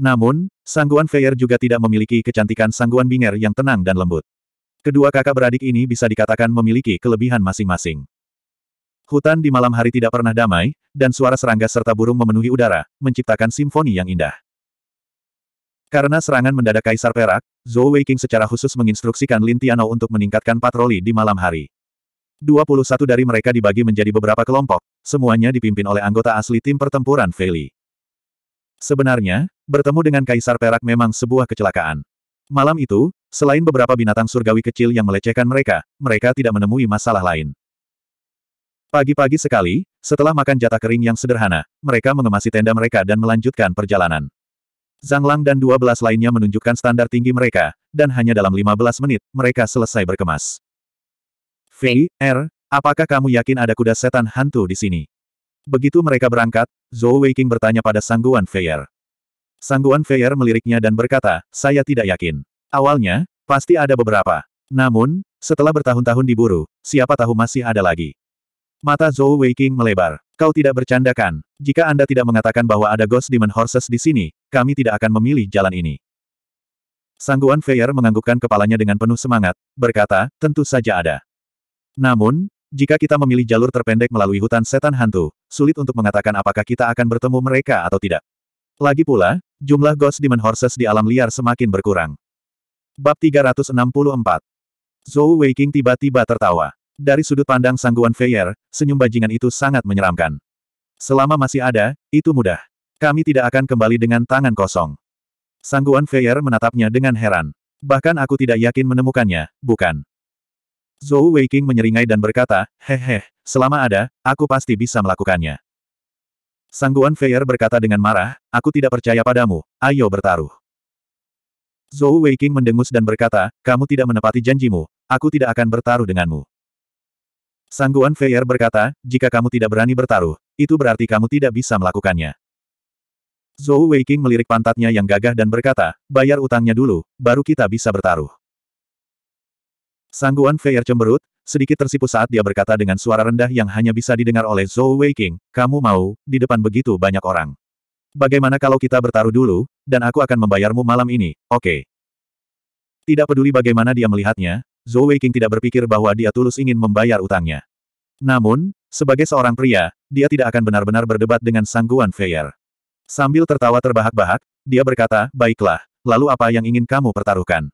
Namun, sangguan Feier juga tidak memiliki kecantikan sangguan Binger yang tenang dan lembut. Kedua kakak beradik ini bisa dikatakan memiliki kelebihan masing-masing. Hutan di malam hari tidak pernah damai, dan suara serangga serta burung memenuhi udara, menciptakan simfoni yang indah. Karena serangan mendadak Kaisar Perak, Zhou Weiqing secara khusus menginstruksikan Lin Tianou untuk meningkatkan patroli di malam hari. 21 dari mereka dibagi menjadi beberapa kelompok, semuanya dipimpin oleh anggota asli tim pertempuran Feli. Sebenarnya, bertemu dengan Kaisar Perak memang sebuah kecelakaan. Malam itu, selain beberapa binatang surgawi kecil yang melecehkan mereka, mereka tidak menemui masalah lain. Pagi-pagi sekali, setelah makan jatah kering yang sederhana, mereka mengemasi tenda mereka dan melanjutkan perjalanan. Zhang Lang dan 12 lainnya menunjukkan standar tinggi mereka, dan hanya dalam 15 menit, mereka selesai berkemas. V.R., apakah kamu yakin ada kuda setan hantu di sini? Begitu mereka berangkat, Zhou Weiqing bertanya pada Sangguan Feier. Sangguan Feier meliriknya dan berkata, saya tidak yakin. Awalnya, pasti ada beberapa. Namun, setelah bertahun-tahun diburu, siapa tahu masih ada lagi. Mata Zhou Weiqing melebar. Kau tidak bercanda kan? Jika Anda tidak mengatakan bahwa ada Ghost Demon Horses di sini, kami tidak akan memilih jalan ini. Sangguan Feier menganggukkan kepalanya dengan penuh semangat, berkata, tentu saja ada. Namun, jika kita memilih jalur terpendek melalui hutan setan hantu, sulit untuk mengatakan apakah kita akan bertemu mereka atau tidak. Lagi pula, jumlah Ghost Demon Horses di alam liar semakin berkurang. Bab 364 Zhou Weiqing tiba-tiba tertawa. Dari sudut pandang sangguan Feier, senyum bajingan itu sangat menyeramkan. Selama masih ada, itu mudah. Kami tidak akan kembali dengan tangan kosong. Sangguan Feier menatapnya dengan heran. Bahkan aku tidak yakin menemukannya, bukan? Zhou Weiqing menyeringai dan berkata, Hehe, selama ada, aku pasti bisa melakukannya. Sangguan Feier berkata dengan marah, aku tidak percaya padamu, ayo bertaruh. Zhou Weiqing mendengus dan berkata, kamu tidak menepati janjimu, aku tidak akan bertaruh denganmu. Sangguan Feier berkata, jika kamu tidak berani bertaruh, itu berarti kamu tidak bisa melakukannya. Zhou Weiqing melirik pantatnya yang gagah dan berkata, bayar utangnya dulu, baru kita bisa bertaruh. Sangguan Feier cemberut, sedikit tersipu saat dia berkata dengan suara rendah yang hanya bisa didengar oleh Zhou Weiqing, kamu mau, di depan begitu banyak orang. Bagaimana kalau kita bertaruh dulu, dan aku akan membayarmu malam ini, oke. Okay. Tidak peduli bagaimana dia melihatnya, Zhou Weiqing tidak berpikir bahwa dia tulus ingin membayar utangnya. Namun, sebagai seorang pria, dia tidak akan benar-benar berdebat dengan Sangguan Feier. Sambil tertawa terbahak-bahak, dia berkata, baiklah, lalu apa yang ingin kamu pertaruhkan?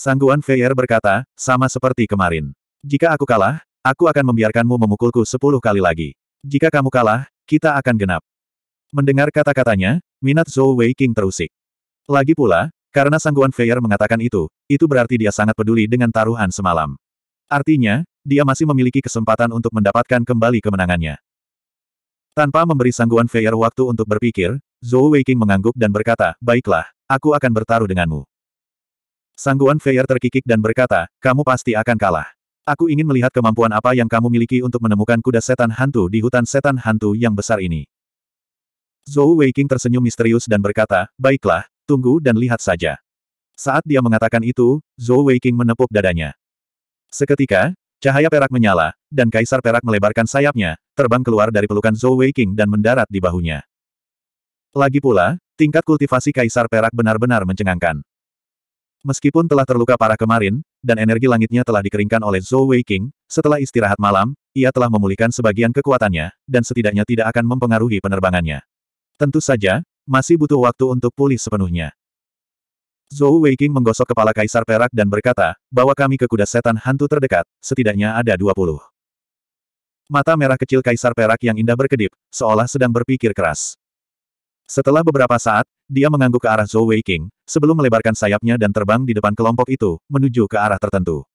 Sangguan Feier berkata, sama seperti kemarin. Jika aku kalah, aku akan membiarkanmu memukulku sepuluh kali lagi. Jika kamu kalah, kita akan genap. Mendengar kata-katanya, minat Zhou Wei King terusik. Lagi pula, karena Sangguan Feier mengatakan itu, itu berarti dia sangat peduli dengan taruhan semalam. Artinya, dia masih memiliki kesempatan untuk mendapatkan kembali kemenangannya. Tanpa memberi Sangguan Feier waktu untuk berpikir, Zhou Wei King mengangguk dan berkata, Baiklah, aku akan bertaruh denganmu. Sangguan Feyer terkikik dan berkata, kamu pasti akan kalah. Aku ingin melihat kemampuan apa yang kamu miliki untuk menemukan kuda setan hantu di hutan setan hantu yang besar ini. Zhou Weiqing tersenyum misterius dan berkata, baiklah, tunggu dan lihat saja. Saat dia mengatakan itu, Zhou Weiqing menepuk dadanya. Seketika, cahaya perak menyala, dan kaisar perak melebarkan sayapnya, terbang keluar dari pelukan Zhou Weiqing dan mendarat di bahunya. Lagi pula, tingkat kultivasi kaisar perak benar-benar mencengangkan. Meskipun telah terluka parah kemarin, dan energi langitnya telah dikeringkan oleh Zhou Weiqing, setelah istirahat malam, ia telah memulihkan sebagian kekuatannya, dan setidaknya tidak akan mempengaruhi penerbangannya. Tentu saja, masih butuh waktu untuk pulih sepenuhnya. Zhou Weiqing menggosok kepala Kaisar Perak dan berkata, bahwa kami ke kuda setan hantu terdekat, setidaknya ada 20. Mata merah kecil Kaisar Perak yang indah berkedip, seolah sedang berpikir keras. Setelah beberapa saat, dia mengangguk ke arah Zhou Weiqing, sebelum melebarkan sayapnya dan terbang di depan kelompok itu, menuju ke arah tertentu.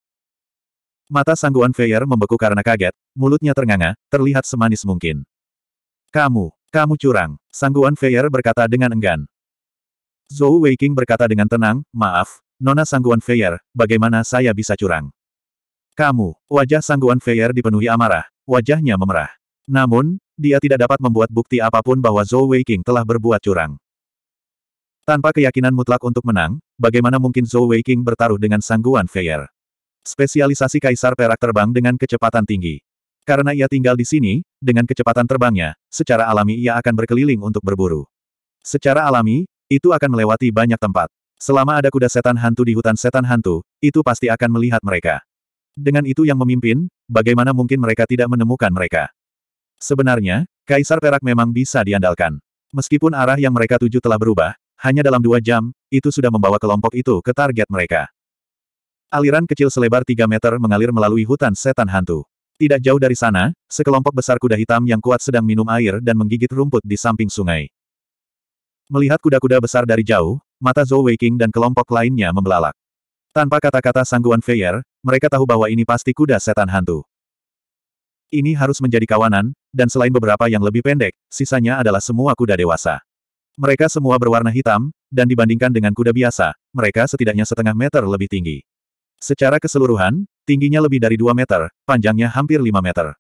Mata sangguan Feier membeku karena kaget, mulutnya ternganga, terlihat semanis mungkin. Kamu, kamu curang, sangguan Feier berkata dengan enggan. Zhou Weiqing berkata dengan tenang, maaf, Nona sangguan Feier, bagaimana saya bisa curang? Kamu, wajah sangguan Feier dipenuhi amarah, wajahnya memerah. Namun, dia tidak dapat membuat bukti apapun bahwa Zhou Weiqing telah berbuat curang. Tanpa keyakinan mutlak untuk menang, bagaimana mungkin Zhou Weiqing bertaruh dengan sangguan Feier? Spesialisasi Kaisar Perak terbang dengan kecepatan tinggi. Karena ia tinggal di sini, dengan kecepatan terbangnya, secara alami ia akan berkeliling untuk berburu. Secara alami, itu akan melewati banyak tempat. Selama ada kuda setan hantu di hutan setan hantu, itu pasti akan melihat mereka. Dengan itu yang memimpin, bagaimana mungkin mereka tidak menemukan mereka? Sebenarnya, Kaisar Perak memang bisa diandalkan. Meskipun arah yang mereka tuju telah berubah, hanya dalam dua jam, itu sudah membawa kelompok itu ke target mereka. Aliran kecil selebar 3 meter mengalir melalui hutan setan hantu. Tidak jauh dari sana, sekelompok besar kuda hitam yang kuat sedang minum air dan menggigit rumput di samping sungai. Melihat kuda-kuda besar dari jauh, mata Zhou Weiking dan kelompok lainnya membelalak. Tanpa kata-kata sangguan Feyer, mereka tahu bahwa ini pasti kuda setan hantu. Ini harus menjadi kawanan, dan selain beberapa yang lebih pendek, sisanya adalah semua kuda dewasa. Mereka semua berwarna hitam, dan dibandingkan dengan kuda biasa, mereka setidaknya setengah meter lebih tinggi. Secara keseluruhan, tingginya lebih dari 2 meter, panjangnya hampir 5 meter.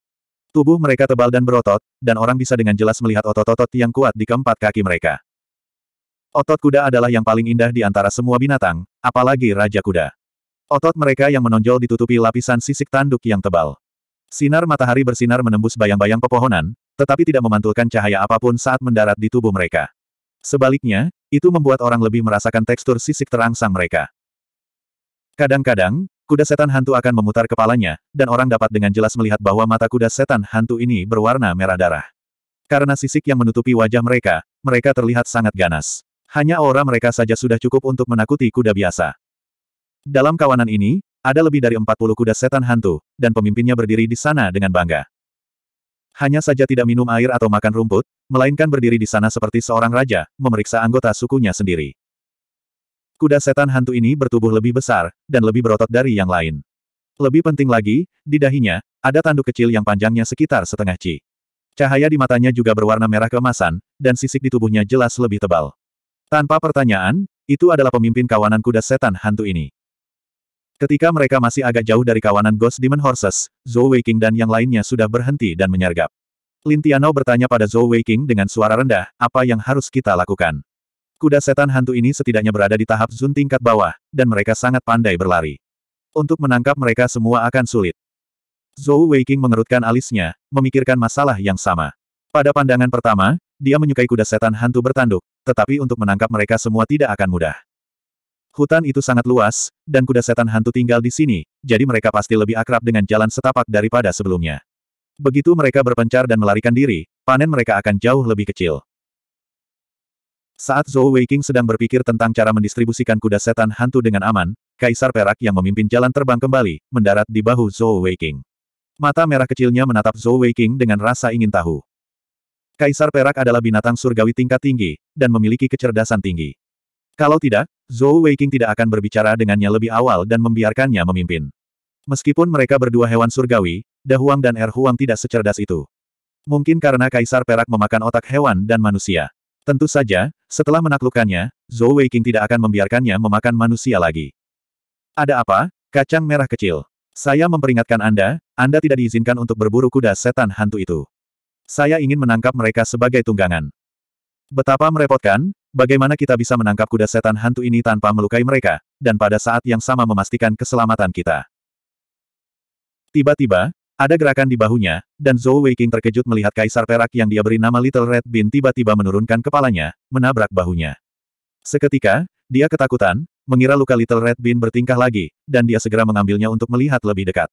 Tubuh mereka tebal dan berotot, dan orang bisa dengan jelas melihat otot-otot yang kuat di keempat kaki mereka. Otot kuda adalah yang paling indah di antara semua binatang, apalagi Raja Kuda. Otot mereka yang menonjol ditutupi lapisan sisik tanduk yang tebal. Sinar matahari bersinar menembus bayang-bayang pepohonan, tetapi tidak memantulkan cahaya apapun saat mendarat di tubuh mereka. Sebaliknya, itu membuat orang lebih merasakan tekstur sisik terangsang mereka. Kadang-kadang, kuda setan hantu akan memutar kepalanya, dan orang dapat dengan jelas melihat bahwa mata kuda setan hantu ini berwarna merah darah. Karena sisik yang menutupi wajah mereka, mereka terlihat sangat ganas. Hanya aura mereka saja sudah cukup untuk menakuti kuda biasa. Dalam kawanan ini, ada lebih dari 40 kuda setan hantu, dan pemimpinnya berdiri di sana dengan bangga. Hanya saja tidak minum air atau makan rumput, melainkan berdiri di sana seperti seorang raja, memeriksa anggota sukunya sendiri. Kuda setan hantu ini bertubuh lebih besar, dan lebih berotot dari yang lain. Lebih penting lagi, di dahinya, ada tanduk kecil yang panjangnya sekitar setengah ci. Cahaya di matanya juga berwarna merah keemasan, dan sisik di tubuhnya jelas lebih tebal. Tanpa pertanyaan, itu adalah pemimpin kawanan kuda setan hantu ini. Ketika mereka masih agak jauh dari kawanan Ghost Demon Horses, Zhou Weiqing dan yang lainnya sudah berhenti dan menyergap. Lin Lintiano bertanya pada Zhou Weiqing dengan suara rendah, apa yang harus kita lakukan? Kuda setan hantu ini setidaknya berada di tahap zun tingkat bawah, dan mereka sangat pandai berlari. Untuk menangkap mereka semua akan sulit. Zhou Weiqing mengerutkan alisnya, memikirkan masalah yang sama. Pada pandangan pertama, dia menyukai kuda setan hantu bertanduk, tetapi untuk menangkap mereka semua tidak akan mudah. Hutan itu sangat luas, dan kuda setan hantu tinggal di sini, jadi mereka pasti lebih akrab dengan jalan setapak daripada sebelumnya. Begitu mereka berpencar dan melarikan diri, panen mereka akan jauh lebih kecil. Saat Zhou Weiqing sedang berpikir tentang cara mendistribusikan kuda setan hantu dengan aman, Kaisar Perak yang memimpin jalan terbang kembali, mendarat di bahu Zhou Weiqing. Mata merah kecilnya menatap Zhou Weiqing dengan rasa ingin tahu. Kaisar Perak adalah binatang surgawi tingkat tinggi, dan memiliki kecerdasan tinggi. Kalau tidak, Zhou Weiqing tidak akan berbicara dengannya lebih awal dan membiarkannya memimpin. Meskipun mereka berdua hewan surgawi, Dahuang dan Erhuang tidak secerdas itu. Mungkin karena Kaisar Perak memakan otak hewan dan manusia. Tentu saja, setelah menaklukkannya, Zhou Weiqing tidak akan membiarkannya memakan manusia lagi. Ada apa, kacang merah kecil? Saya memperingatkan Anda, Anda tidak diizinkan untuk berburu kuda setan hantu itu. Saya ingin menangkap mereka sebagai tunggangan. Betapa merepotkan, Bagaimana kita bisa menangkap kuda setan hantu ini tanpa melukai mereka, dan pada saat yang sama memastikan keselamatan kita? Tiba-tiba, ada gerakan di bahunya, dan Zhou Weiqing terkejut melihat kaisar perak yang dia beri nama Little Red Bean tiba-tiba menurunkan kepalanya, menabrak bahunya. Seketika, dia ketakutan, mengira luka Little Red Bean bertingkah lagi, dan dia segera mengambilnya untuk melihat lebih dekat.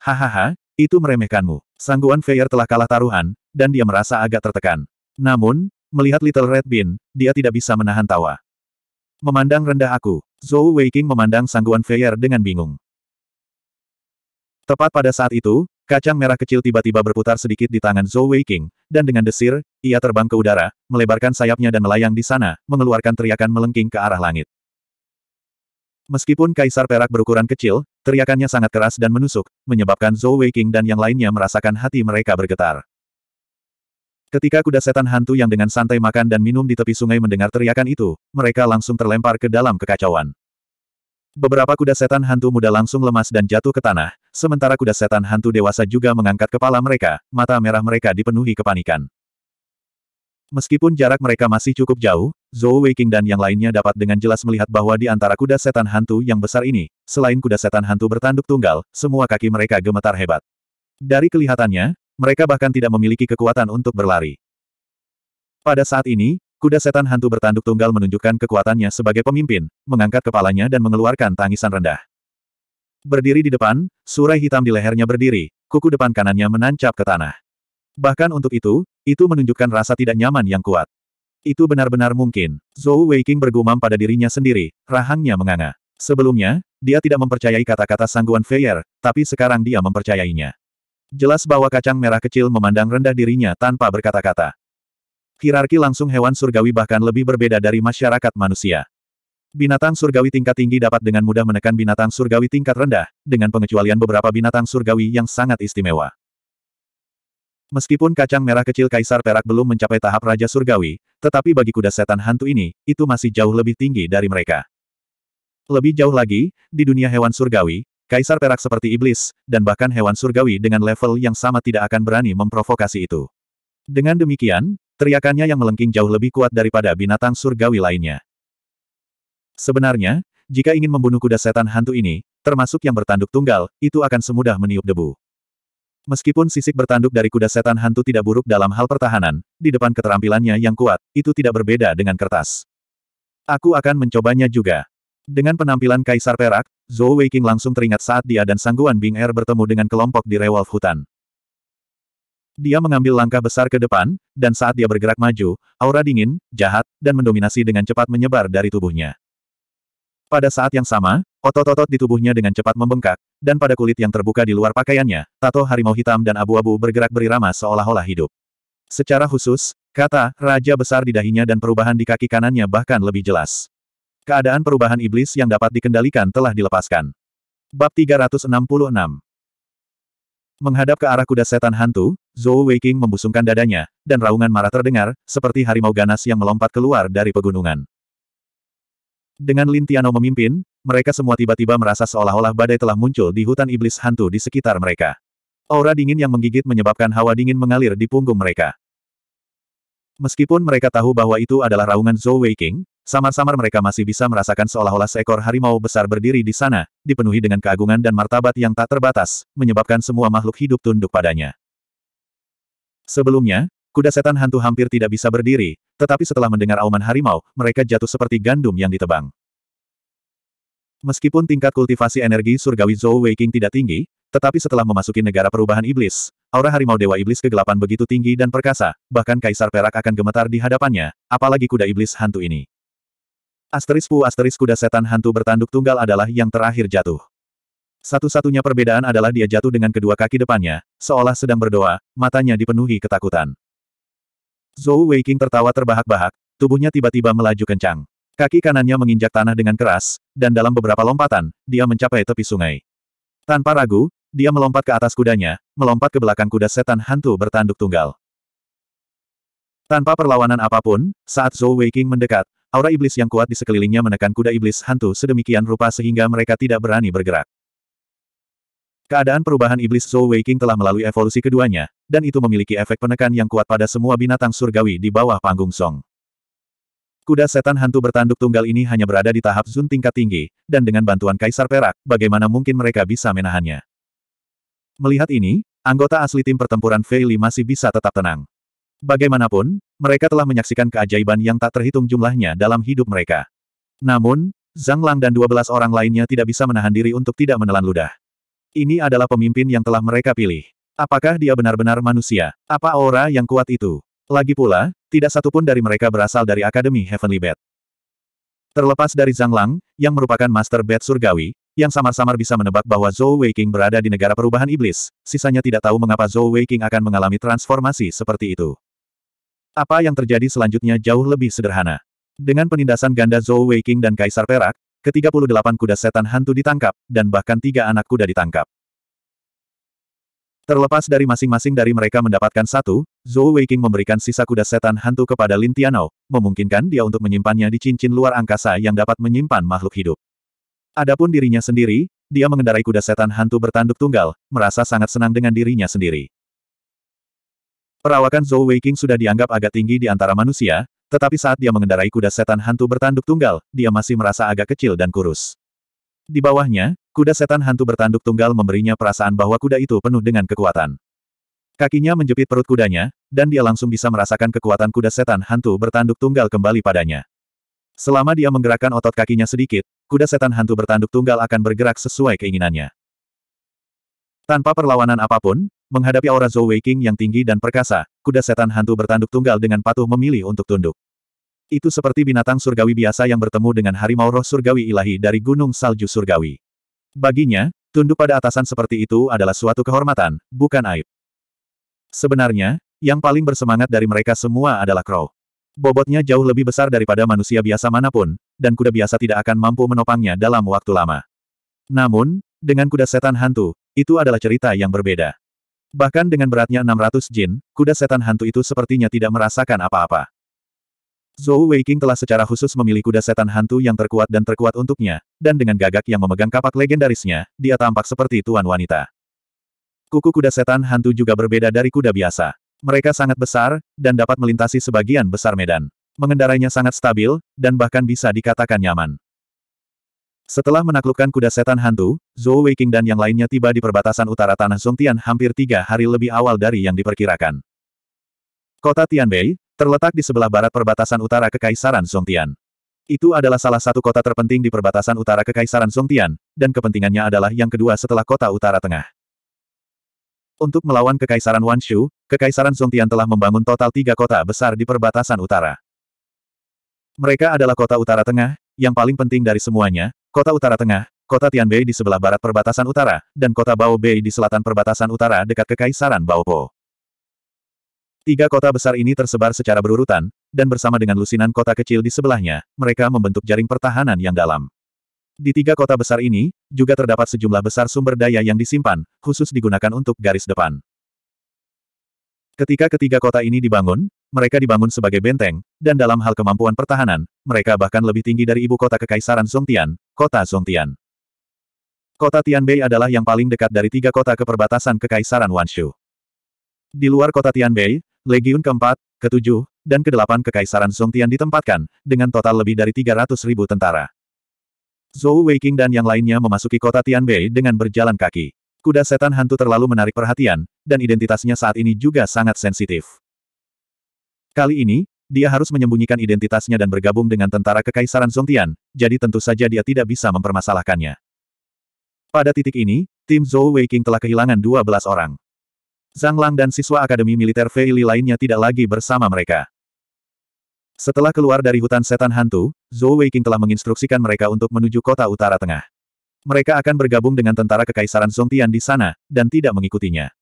Hahaha, itu meremehkanmu. Sangguan Feier telah kalah taruhan, dan dia merasa agak tertekan. Namun, Melihat Little Red Bean, dia tidak bisa menahan tawa. Memandang rendah aku, Zhou Weiqing memandang sangguan Feier dengan bingung. Tepat pada saat itu, kacang merah kecil tiba-tiba berputar sedikit di tangan Zhou Weiqing, dan dengan desir, ia terbang ke udara, melebarkan sayapnya dan melayang di sana, mengeluarkan teriakan melengking ke arah langit. Meskipun kaisar perak berukuran kecil, teriakannya sangat keras dan menusuk, menyebabkan Zhou Weiqing dan yang lainnya merasakan hati mereka bergetar. Ketika kuda setan hantu yang dengan santai makan dan minum di tepi sungai mendengar teriakan itu, mereka langsung terlempar ke dalam kekacauan. Beberapa kuda setan hantu muda langsung lemas dan jatuh ke tanah, sementara kuda setan hantu dewasa juga mengangkat kepala mereka, mata merah mereka dipenuhi kepanikan. Meskipun jarak mereka masih cukup jauh, Zhou Weiqing dan yang lainnya dapat dengan jelas melihat bahwa di antara kuda setan hantu yang besar ini, selain kuda setan hantu bertanduk tunggal, semua kaki mereka gemetar hebat. Dari kelihatannya, mereka bahkan tidak memiliki kekuatan untuk berlari. Pada saat ini, kuda setan hantu bertanduk tunggal menunjukkan kekuatannya sebagai pemimpin, mengangkat kepalanya dan mengeluarkan tangisan rendah. Berdiri di depan, surai hitam di lehernya berdiri, kuku depan kanannya menancap ke tanah. Bahkan untuk itu, itu menunjukkan rasa tidak nyaman yang kuat. Itu benar-benar mungkin. Zhou Weiqing bergumam pada dirinya sendiri, rahangnya menganga. Sebelumnya, dia tidak mempercayai kata-kata sangguan Feier, tapi sekarang dia mempercayainya. Jelas bahwa kacang merah kecil memandang rendah dirinya tanpa berkata-kata. Hierarki langsung hewan surgawi bahkan lebih berbeda dari masyarakat manusia. Binatang surgawi tingkat tinggi dapat dengan mudah menekan binatang surgawi tingkat rendah, dengan pengecualian beberapa binatang surgawi yang sangat istimewa. Meskipun kacang merah kecil Kaisar Perak belum mencapai tahap Raja Surgawi, tetapi bagi kuda setan hantu ini, itu masih jauh lebih tinggi dari mereka. Lebih jauh lagi, di dunia hewan surgawi, Kaisar Perak seperti iblis, dan bahkan hewan surgawi dengan level yang sama tidak akan berani memprovokasi itu. Dengan demikian, teriakannya yang melengking jauh lebih kuat daripada binatang surgawi lainnya. Sebenarnya, jika ingin membunuh kuda setan hantu ini, termasuk yang bertanduk tunggal, itu akan semudah meniup debu. Meskipun sisik bertanduk dari kuda setan hantu tidak buruk dalam hal pertahanan, di depan keterampilannya yang kuat, itu tidak berbeda dengan kertas. Aku akan mencobanya juga. Dengan penampilan Kaisar Perak, Zhou Weiqing langsung teringat saat dia dan Sangguan Bing Er bertemu dengan kelompok di Rewolf Hutan. Dia mengambil langkah besar ke depan, dan saat dia bergerak maju, aura dingin, jahat, dan mendominasi dengan cepat menyebar dari tubuhnya. Pada saat yang sama, otot-otot di tubuhnya dengan cepat membengkak, dan pada kulit yang terbuka di luar pakaiannya, tato harimau hitam dan abu-abu bergerak berirama seolah-olah hidup. Secara khusus, kata Raja Besar di dahinya dan perubahan di kaki kanannya bahkan lebih jelas. Keadaan perubahan iblis yang dapat dikendalikan telah dilepaskan. Bab 366 Menghadap ke arah kuda setan hantu, Zhou Weiqing membusungkan dadanya, dan raungan marah terdengar, seperti harimau ganas yang melompat keluar dari pegunungan. Dengan Lin Tiano memimpin, mereka semua tiba-tiba merasa seolah-olah badai telah muncul di hutan iblis hantu di sekitar mereka. Aura dingin yang menggigit menyebabkan hawa dingin mengalir di punggung mereka. Meskipun mereka tahu bahwa itu adalah raungan Zhou Weiqing, Samar-samar mereka masih bisa merasakan seolah-olah seekor harimau besar berdiri di sana, dipenuhi dengan keagungan dan martabat yang tak terbatas, menyebabkan semua makhluk hidup tunduk padanya. Sebelumnya, kuda setan hantu hampir tidak bisa berdiri, tetapi setelah mendengar auman harimau, mereka jatuh seperti gandum yang ditebang. Meskipun tingkat kultivasi energi surgawi Zhou Weiking tidak tinggi, tetapi setelah memasuki negara perubahan iblis, aura harimau dewa iblis kegelapan begitu tinggi dan perkasa, bahkan kaisar perak akan gemetar di hadapannya, apalagi kuda iblis hantu ini. Asterisku asteris kuda setan hantu bertanduk tunggal adalah yang terakhir jatuh. Satu-satunya perbedaan adalah dia jatuh dengan kedua kaki depannya, seolah sedang berdoa, matanya dipenuhi ketakutan. Zhou Weiqing tertawa terbahak-bahak, tubuhnya tiba-tiba melaju kencang. Kaki kanannya menginjak tanah dengan keras, dan dalam beberapa lompatan, dia mencapai tepi sungai. Tanpa ragu, dia melompat ke atas kudanya, melompat ke belakang kuda setan hantu bertanduk tunggal. Tanpa perlawanan apapun, saat Zhou Weiqing mendekat, Aura iblis yang kuat di sekelilingnya menekan kuda iblis hantu sedemikian rupa sehingga mereka tidak berani bergerak. Keadaan perubahan iblis Zhou Weiqing telah melalui evolusi keduanya, dan itu memiliki efek penekan yang kuat pada semua binatang surgawi di bawah panggung Song. Kuda setan hantu bertanduk tunggal ini hanya berada di tahap Zun tingkat tinggi, dan dengan bantuan Kaisar Perak, bagaimana mungkin mereka bisa menahannya? Melihat ini, anggota asli tim pertempuran V5 masih bisa tetap tenang. Bagaimanapun, mereka telah menyaksikan keajaiban yang tak terhitung jumlahnya dalam hidup mereka. Namun, Zhang Lang dan 12 orang lainnya tidak bisa menahan diri untuk tidak menelan ludah. Ini adalah pemimpin yang telah mereka pilih. Apakah dia benar-benar manusia? Apa aura yang kuat itu? Lagi pula, tidak satupun dari mereka berasal dari Akademi Heavenly Bed. Terlepas dari Zhang Lang, yang merupakan Master Bed Surgawi, yang samar-samar bisa menebak bahwa Zhou Weiqing berada di negara perubahan iblis, sisanya tidak tahu mengapa Zhou Weiqing akan mengalami transformasi seperti itu. Apa yang terjadi selanjutnya jauh lebih sederhana. Dengan penindasan ganda Zhou Weiqing dan Kaisar Perak, ke-38 kuda setan hantu ditangkap, dan bahkan tiga anak kuda ditangkap. Terlepas dari masing-masing dari mereka mendapatkan satu, Zhou Weiqing memberikan sisa kuda setan hantu kepada Lin Tianou, memungkinkan dia untuk menyimpannya di cincin luar angkasa yang dapat menyimpan makhluk hidup. Adapun dirinya sendiri, dia mengendarai kuda setan hantu bertanduk tunggal, merasa sangat senang dengan dirinya sendiri. Perawakan Zhou Weiqing sudah dianggap agak tinggi di antara manusia, tetapi saat dia mengendarai kuda setan hantu bertanduk tunggal, dia masih merasa agak kecil dan kurus. Di bawahnya, kuda setan hantu bertanduk tunggal memberinya perasaan bahwa kuda itu penuh dengan kekuatan. Kakinya menjepit perut kudanya, dan dia langsung bisa merasakan kekuatan kuda setan hantu bertanduk tunggal kembali padanya. Selama dia menggerakkan otot kakinya sedikit, kuda setan hantu bertanduk tunggal akan bergerak sesuai keinginannya. Tanpa perlawanan apapun, Menghadapi aura Zhou Wei King yang tinggi dan perkasa, kuda setan hantu bertanduk tunggal dengan patuh memilih untuk tunduk. Itu seperti binatang surgawi biasa yang bertemu dengan harimau roh surgawi ilahi dari gunung salju surgawi. Baginya, tunduk pada atasan seperti itu adalah suatu kehormatan, bukan aib. Sebenarnya, yang paling bersemangat dari mereka semua adalah Crow. Bobotnya jauh lebih besar daripada manusia biasa manapun, dan kuda biasa tidak akan mampu menopangnya dalam waktu lama. Namun, dengan kuda setan hantu, itu adalah cerita yang berbeda. Bahkan dengan beratnya 600 jin, kuda setan hantu itu sepertinya tidak merasakan apa-apa. Zhou Weiking telah secara khusus memilih kuda setan hantu yang terkuat dan terkuat untuknya, dan dengan gagak yang memegang kapak legendarisnya, dia tampak seperti tuan wanita. Kuku kuda setan hantu juga berbeda dari kuda biasa. Mereka sangat besar, dan dapat melintasi sebagian besar medan. Mengendarainya sangat stabil, dan bahkan bisa dikatakan nyaman. Setelah menaklukkan kuda setan hantu, Zhou Weiqing dan yang lainnya tiba di perbatasan utara Tanah Tian hampir tiga hari lebih awal dari yang diperkirakan. Kota Tianbei, terletak di sebelah barat perbatasan utara Kekaisaran Tian. Itu adalah salah satu kota terpenting di perbatasan utara Kekaisaran Tian, dan kepentingannya adalah yang kedua setelah kota utara tengah. Untuk melawan Kekaisaran Wanshu, Kekaisaran Tian telah membangun total tiga kota besar di perbatasan utara. Mereka adalah kota utara tengah, yang paling penting dari semuanya, Kota utara tengah, kota Tianbei di sebelah barat perbatasan utara, dan kota Baobei di selatan perbatasan utara dekat Kekaisaran Baopo. Tiga kota besar ini tersebar secara berurutan, dan bersama dengan lusinan kota kecil di sebelahnya, mereka membentuk jaring pertahanan yang dalam. Di tiga kota besar ini, juga terdapat sejumlah besar sumber daya yang disimpan, khusus digunakan untuk garis depan. Ketika ketiga kota ini dibangun, mereka dibangun sebagai benteng, dan dalam hal kemampuan pertahanan, mereka bahkan lebih tinggi dari ibu kota kekaisaran Zongtian, kota Zongtian. Kota Tianbei adalah yang paling dekat dari tiga kota keperbatasan perbatasan kekaisaran Wanshu. Di luar kota Tianbei, Legiun keempat, ketujuh, dan kedelapan kekaisaran Zongtian ditempatkan, dengan total lebih dari 300 ribu tentara. Zhou Weiqing dan yang lainnya memasuki kota Tianbei dengan berjalan kaki. Kuda setan hantu terlalu menarik perhatian, dan identitasnya saat ini juga sangat sensitif. Kali ini, dia harus menyembunyikan identitasnya dan bergabung dengan tentara Kekaisaran Zongtian, jadi tentu saja dia tidak bisa mempermasalahkannya. Pada titik ini, tim Zhou Weiqing telah kehilangan 12 orang. Zhang Lang dan siswa Akademi Militer Fei Li lainnya tidak lagi bersama mereka. Setelah keluar dari hutan setan hantu, Zhou Weiqing telah menginstruksikan mereka untuk menuju kota utara tengah. Mereka akan bergabung dengan tentara Kekaisaran Zongtian di sana, dan tidak mengikutinya.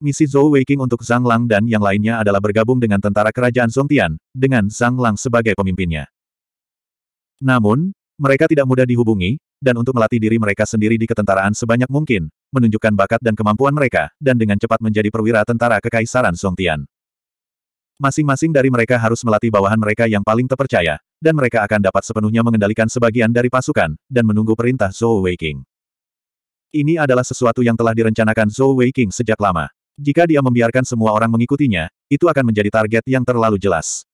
Misi Zhou Weiqing untuk Zhang Lang dan yang lainnya adalah bergabung dengan tentara kerajaan Songtian, dengan Zhang Lang sebagai pemimpinnya. Namun, mereka tidak mudah dihubungi, dan untuk melatih diri mereka sendiri di ketentaraan sebanyak mungkin, menunjukkan bakat dan kemampuan mereka, dan dengan cepat menjadi perwira tentara Kekaisaran Songtian. Masing-masing dari mereka harus melatih bawahan mereka yang paling terpercaya, dan mereka akan dapat sepenuhnya mengendalikan sebagian dari pasukan, dan menunggu perintah Zhou Weiqing. Ini adalah sesuatu yang telah direncanakan Zhou Weiqing sejak lama. Jika dia membiarkan semua orang mengikutinya, itu akan menjadi target yang terlalu jelas.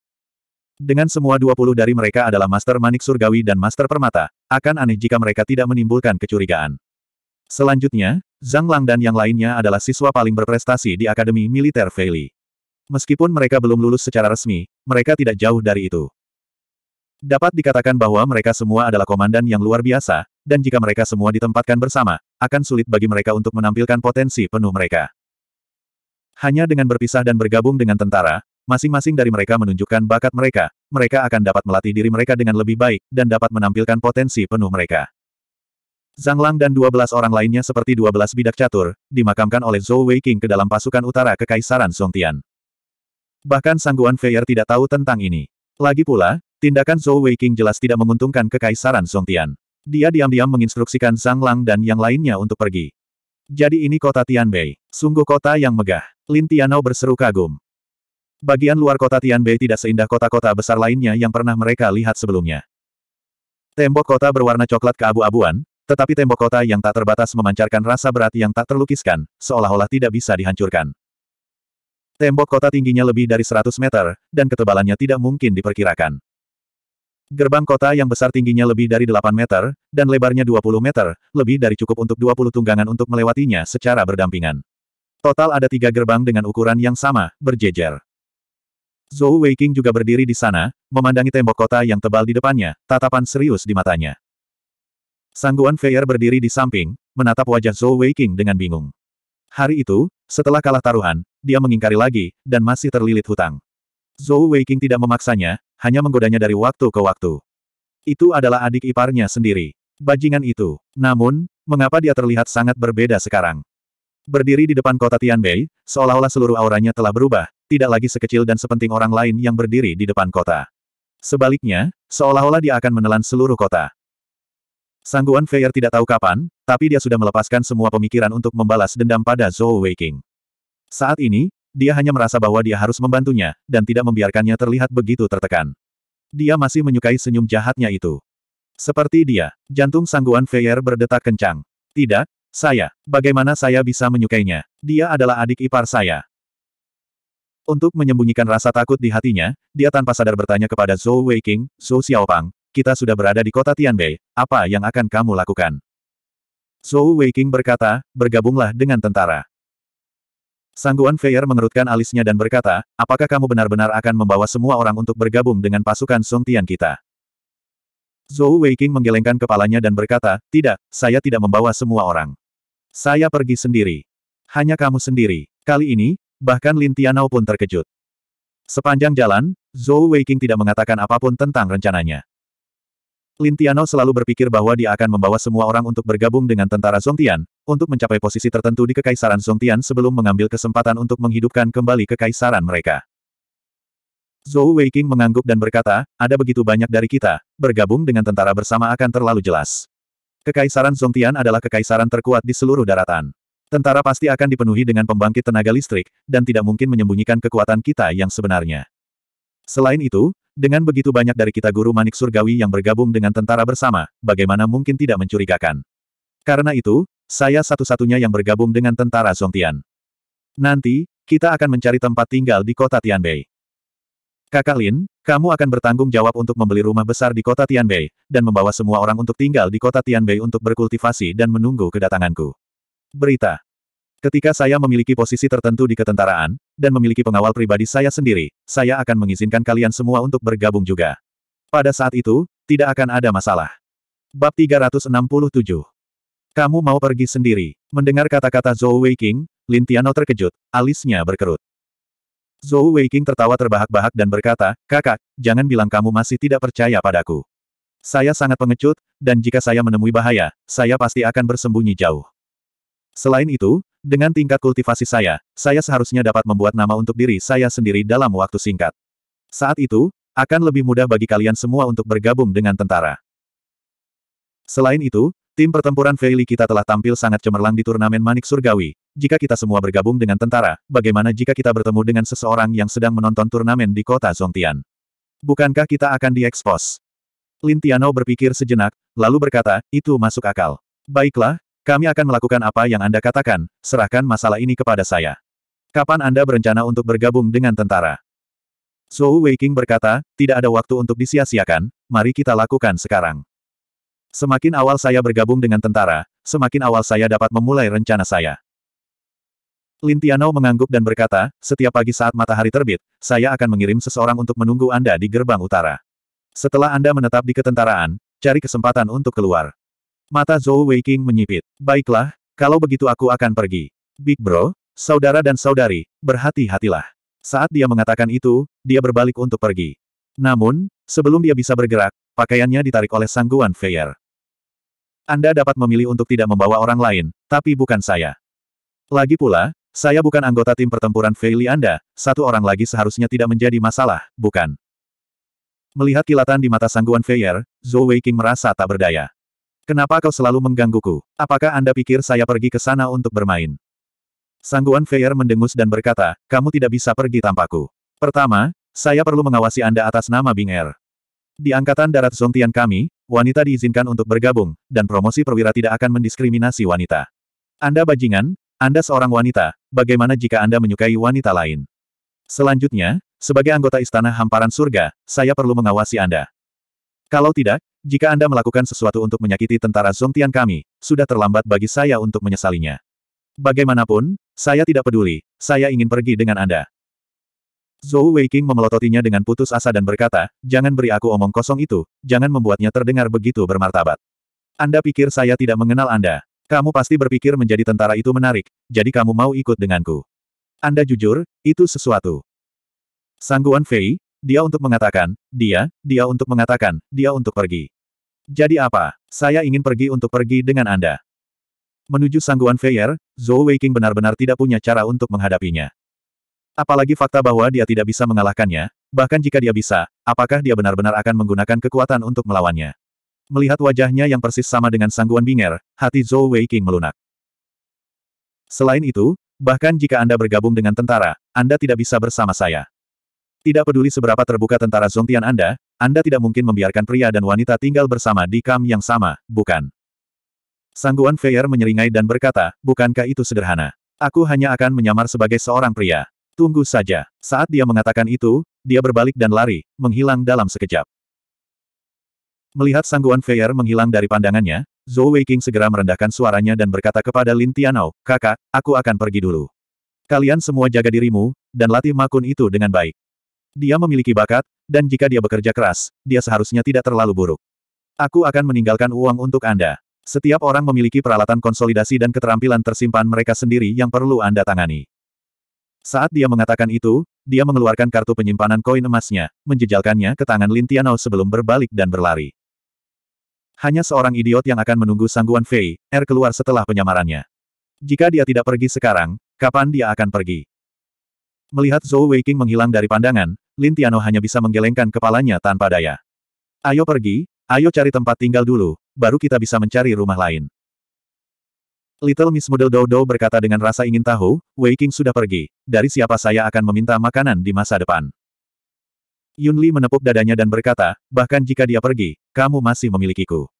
Dengan semua 20 dari mereka adalah Master Manik Surgawi dan Master Permata, akan aneh jika mereka tidak menimbulkan kecurigaan. Selanjutnya, Zhang Lang dan yang lainnya adalah siswa paling berprestasi di Akademi Militer Feili. Meskipun mereka belum lulus secara resmi, mereka tidak jauh dari itu. Dapat dikatakan bahwa mereka semua adalah komandan yang luar biasa, dan jika mereka semua ditempatkan bersama, akan sulit bagi mereka untuk menampilkan potensi penuh mereka. Hanya dengan berpisah dan bergabung dengan tentara, masing-masing dari mereka menunjukkan bakat mereka, mereka akan dapat melatih diri mereka dengan lebih baik, dan dapat menampilkan potensi penuh mereka. Zhang Lang dan 12 orang lainnya seperti 12 bidak catur, dimakamkan oleh Zhou Weiqing ke dalam pasukan utara Kekaisaran Songtian. Bahkan Sangguan Feier tidak tahu tentang ini. Lagi pula, tindakan Zhou Weiqing jelas tidak menguntungkan Kekaisaran Songtian. Dia diam-diam menginstruksikan Zhang Lang dan yang lainnya untuk pergi. Jadi ini kota Tianbei, sungguh kota yang megah. Lin Tianao berseru kagum. Bagian luar kota Tianbei tidak seindah kota-kota besar lainnya yang pernah mereka lihat sebelumnya. Tembok kota berwarna coklat keabu-abuan, tetapi tembok kota yang tak terbatas memancarkan rasa berat yang tak terlukiskan, seolah-olah tidak bisa dihancurkan. Tembok kota tingginya lebih dari 100 meter, dan ketebalannya tidak mungkin diperkirakan. Gerbang kota yang besar tingginya lebih dari 8 meter, dan lebarnya 20 meter, lebih dari cukup untuk 20 tunggangan untuk melewatinya secara berdampingan. Total ada tiga gerbang dengan ukuran yang sama, berjejer. Zhou Weiqing juga berdiri di sana, memandangi tembok kota yang tebal di depannya, tatapan serius di matanya. Sangguan Feier berdiri di samping, menatap wajah Zhou Weiqing dengan bingung. Hari itu, setelah kalah taruhan, dia mengingkari lagi, dan masih terlilit hutang. Zhou Weiqing tidak memaksanya, hanya menggodanya dari waktu ke waktu. Itu adalah adik iparnya sendiri. Bajingan itu. Namun, mengapa dia terlihat sangat berbeda sekarang? Berdiri di depan kota Tianbei, seolah-olah seluruh auranya telah berubah, tidak lagi sekecil dan sepenting orang lain yang berdiri di depan kota. Sebaliknya, seolah-olah dia akan menelan seluruh kota. Sangguan Feier tidak tahu kapan, tapi dia sudah melepaskan semua pemikiran untuk membalas dendam pada Zhou Weiqing. Saat ini, dia hanya merasa bahwa dia harus membantunya, dan tidak membiarkannya terlihat begitu tertekan. Dia masih menyukai senyum jahatnya itu. Seperti dia, jantung sangguan Feier berdetak kencang. Tidak, saya, bagaimana saya bisa menyukainya? Dia adalah adik ipar saya. Untuk menyembunyikan rasa takut di hatinya, dia tanpa sadar bertanya kepada Zhou Weiqing, Zhou Xiaopang, kita sudah berada di kota Tianbei, apa yang akan kamu lakukan? Zhou Weiqing berkata, bergabunglah dengan tentara. Sangguan Feier mengerutkan alisnya dan berkata, apakah kamu benar-benar akan membawa semua orang untuk bergabung dengan pasukan Song Tian kita? Zhou Weiqing menggelengkan kepalanya dan berkata, tidak, saya tidak membawa semua orang. Saya pergi sendiri. Hanya kamu sendiri. Kali ini, bahkan Lin Tianao pun terkejut. Sepanjang jalan, Zhou Weiqing tidak mengatakan apapun tentang rencananya. Lin Tianao selalu berpikir bahwa dia akan membawa semua orang untuk bergabung dengan tentara Tian untuk mencapai posisi tertentu di Kekaisaran Tian sebelum mengambil kesempatan untuk menghidupkan kembali kekaisaran mereka. Zhou Weiqing mengangguk dan berkata, ada begitu banyak dari kita, bergabung dengan tentara bersama akan terlalu jelas. Kekaisaran Zongtian adalah kekaisaran terkuat di seluruh daratan. Tentara pasti akan dipenuhi dengan pembangkit tenaga listrik, dan tidak mungkin menyembunyikan kekuatan kita yang sebenarnya. Selain itu, dengan begitu banyak dari kita guru manik surgawi yang bergabung dengan tentara bersama, bagaimana mungkin tidak mencurigakan? Karena itu, saya satu-satunya yang bergabung dengan tentara Zongtian. Nanti, kita akan mencari tempat tinggal di kota Tianbei. Kakak Lin, kamu akan bertanggung jawab untuk membeli rumah besar di kota Tianbei, dan membawa semua orang untuk tinggal di kota Tianbei untuk berkultivasi dan menunggu kedatanganku. Berita. Ketika saya memiliki posisi tertentu di ketentaraan, dan memiliki pengawal pribadi saya sendiri, saya akan mengizinkan kalian semua untuk bergabung juga. Pada saat itu, tidak akan ada masalah. Bab 367 Kamu mau pergi sendiri. Mendengar kata-kata Zhou Weiqing, Lin Tiano terkejut, alisnya berkerut. Zhou Weiqing tertawa terbahak-bahak dan berkata, kakak, jangan bilang kamu masih tidak percaya padaku. Saya sangat pengecut, dan jika saya menemui bahaya, saya pasti akan bersembunyi jauh. Selain itu, dengan tingkat kultivasi saya, saya seharusnya dapat membuat nama untuk diri saya sendiri dalam waktu singkat. Saat itu, akan lebih mudah bagi kalian semua untuk bergabung dengan tentara. Selain itu, Tim pertempuran Veili kita telah tampil sangat cemerlang di turnamen Manik Surgawi. Jika kita semua bergabung dengan tentara, bagaimana jika kita bertemu dengan seseorang yang sedang menonton turnamen di kota Zongtian? Bukankah kita akan diekspos? Lin Lintiano berpikir sejenak, lalu berkata, itu masuk akal. Baiklah, kami akan melakukan apa yang Anda katakan, serahkan masalah ini kepada saya. Kapan Anda berencana untuk bergabung dengan tentara? Zhou Weiqing berkata, tidak ada waktu untuk disia-siakan, mari kita lakukan sekarang. Semakin awal saya bergabung dengan tentara, semakin awal saya dapat memulai rencana saya. Lintiano mengangguk dan berkata, setiap pagi saat matahari terbit, saya akan mengirim seseorang untuk menunggu Anda di gerbang utara. Setelah Anda menetap di ketentaraan, cari kesempatan untuk keluar. Mata Zhou Weiqing menyipit. Baiklah, kalau begitu aku akan pergi. Big Bro, saudara dan saudari, berhati-hatilah. Saat dia mengatakan itu, dia berbalik untuk pergi. Namun, sebelum dia bisa bergerak, pakaiannya ditarik oleh sangguan Feyer. Anda dapat memilih untuk tidak membawa orang lain, tapi bukan saya. Lagi pula, saya bukan anggota tim pertempuran Feili Anda, satu orang lagi seharusnya tidak menjadi masalah, bukan? Melihat kilatan di mata sangguan Feyer, Zhou Wei King merasa tak berdaya. Kenapa kau selalu menggangguku? Apakah Anda pikir saya pergi ke sana untuk bermain? Sangguan Feyer mendengus dan berkata, kamu tidak bisa pergi tanpaku. Pertama, saya perlu mengawasi Anda atas nama Bing Er. Di Angkatan Darat Zongtian kami, wanita diizinkan untuk bergabung, dan promosi perwira tidak akan mendiskriminasi wanita. Anda bajingan, Anda seorang wanita, bagaimana jika Anda menyukai wanita lain? Selanjutnya, sebagai anggota Istana Hamparan Surga, saya perlu mengawasi Anda. Kalau tidak, jika Anda melakukan sesuatu untuk menyakiti tentara Zongtian kami, sudah terlambat bagi saya untuk menyesalinya. Bagaimanapun, saya tidak peduli, saya ingin pergi dengan Anda. Zhou Weiqing memelototinya dengan putus asa dan berkata, jangan beri aku omong kosong itu, jangan membuatnya terdengar begitu bermartabat. Anda pikir saya tidak mengenal Anda. Kamu pasti berpikir menjadi tentara itu menarik, jadi kamu mau ikut denganku. Anda jujur, itu sesuatu. Sangguan Fei, dia untuk mengatakan, dia, dia untuk mengatakan, dia untuk pergi. Jadi apa? Saya ingin pergi untuk pergi dengan Anda. Menuju Sangguan Feier, Zhou Weiqing benar-benar tidak punya cara untuk menghadapinya. Apalagi fakta bahwa dia tidak bisa mengalahkannya, bahkan jika dia bisa, apakah dia benar-benar akan menggunakan kekuatan untuk melawannya? Melihat wajahnya yang persis sama dengan sangguan Binger, hati Zhou Wei King melunak. Selain itu, bahkan jika Anda bergabung dengan tentara, Anda tidak bisa bersama saya. Tidak peduli seberapa terbuka tentara Zongtian Anda, Anda tidak mungkin membiarkan pria dan wanita tinggal bersama di kam yang sama, bukan? Sangguan Feier menyeringai dan berkata, bukankah itu sederhana? Aku hanya akan menyamar sebagai seorang pria. Tunggu saja. Saat dia mengatakan itu, dia berbalik dan lari, menghilang dalam sekejap. Melihat sangguan Feier menghilang dari pandangannya, Zhou Weiqing segera merendahkan suaranya dan berkata kepada Lin Tianao, kakak, aku akan pergi dulu. Kalian semua jaga dirimu, dan latih makun itu dengan baik. Dia memiliki bakat, dan jika dia bekerja keras, dia seharusnya tidak terlalu buruk. Aku akan meninggalkan uang untuk Anda. Setiap orang memiliki peralatan konsolidasi dan keterampilan tersimpan mereka sendiri yang perlu Anda tangani. Saat dia mengatakan itu, dia mengeluarkan kartu penyimpanan koin emasnya, menjejalkannya ke tangan Lin Tianao sebelum berbalik dan berlari. Hanya seorang idiot yang akan menunggu sangguan Fei, Er keluar setelah penyamarannya. Jika dia tidak pergi sekarang, kapan dia akan pergi? Melihat Zhou Weiqing menghilang dari pandangan, Lin Tiano hanya bisa menggelengkan kepalanya tanpa daya. Ayo pergi, ayo cari tempat tinggal dulu, baru kita bisa mencari rumah lain. Little Miss Model Dodo berkata dengan rasa ingin tahu, Wei King sudah pergi, dari siapa saya akan meminta makanan di masa depan. Yun Li menepuk dadanya dan berkata, bahkan jika dia pergi, kamu masih memilikiku.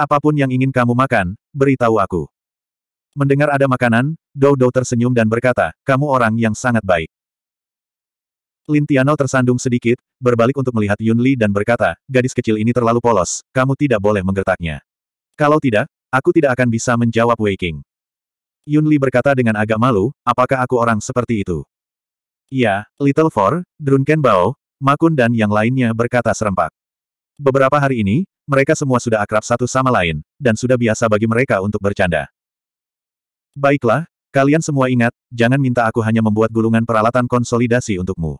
Apapun yang ingin kamu makan, beritahu aku. Mendengar ada makanan, Dodo tersenyum dan berkata, kamu orang yang sangat baik. Lin Lintiano tersandung sedikit, berbalik untuk melihat Yun Li dan berkata, gadis kecil ini terlalu polos, kamu tidak boleh menggertaknya. Kalau tidak, Aku tidak akan bisa menjawab Wei Qing. Yun Li berkata dengan agak malu, apakah aku orang seperti itu? Ya, Little Four, Drunken Bao, Makun dan yang lainnya berkata serempak. Beberapa hari ini, mereka semua sudah akrab satu sama lain, dan sudah biasa bagi mereka untuk bercanda. Baiklah, kalian semua ingat, jangan minta aku hanya membuat gulungan peralatan konsolidasi untukmu.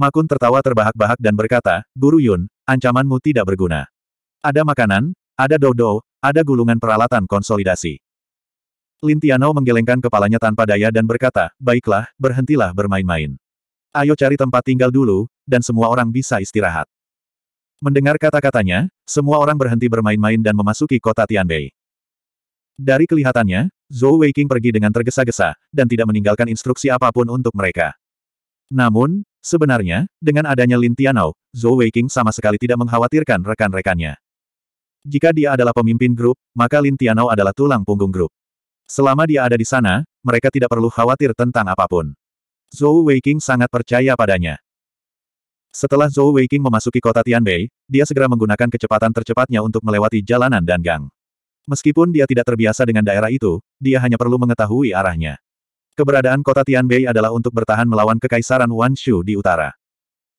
Makun tertawa terbahak-bahak dan berkata, Guru Yun, ancamanmu tidak berguna. Ada makanan, ada dodo, ada gulungan peralatan konsolidasi. Lintianau menggelengkan kepalanya tanpa daya dan berkata, baiklah, berhentilah bermain-main. Ayo cari tempat tinggal dulu, dan semua orang bisa istirahat. Mendengar kata-katanya, semua orang berhenti bermain-main dan memasuki kota Tianbei. Dari kelihatannya, Zhou Weiqing pergi dengan tergesa-gesa, dan tidak meninggalkan instruksi apapun untuk mereka. Namun, sebenarnya, dengan adanya Lin Tianao, Zhou Weiqing sama sekali tidak mengkhawatirkan rekan-rekannya. Jika dia adalah pemimpin grup, maka Lin Tianao adalah tulang punggung grup. Selama dia ada di sana, mereka tidak perlu khawatir tentang apapun. Zhou Weiqing sangat percaya padanya. Setelah Zhou Weiqing memasuki kota Tianbei, dia segera menggunakan kecepatan tercepatnya untuk melewati jalanan dan gang. Meskipun dia tidak terbiasa dengan daerah itu, dia hanya perlu mengetahui arahnya. Keberadaan kota Tianbei adalah untuk bertahan melawan kekaisaran Wanshu di utara.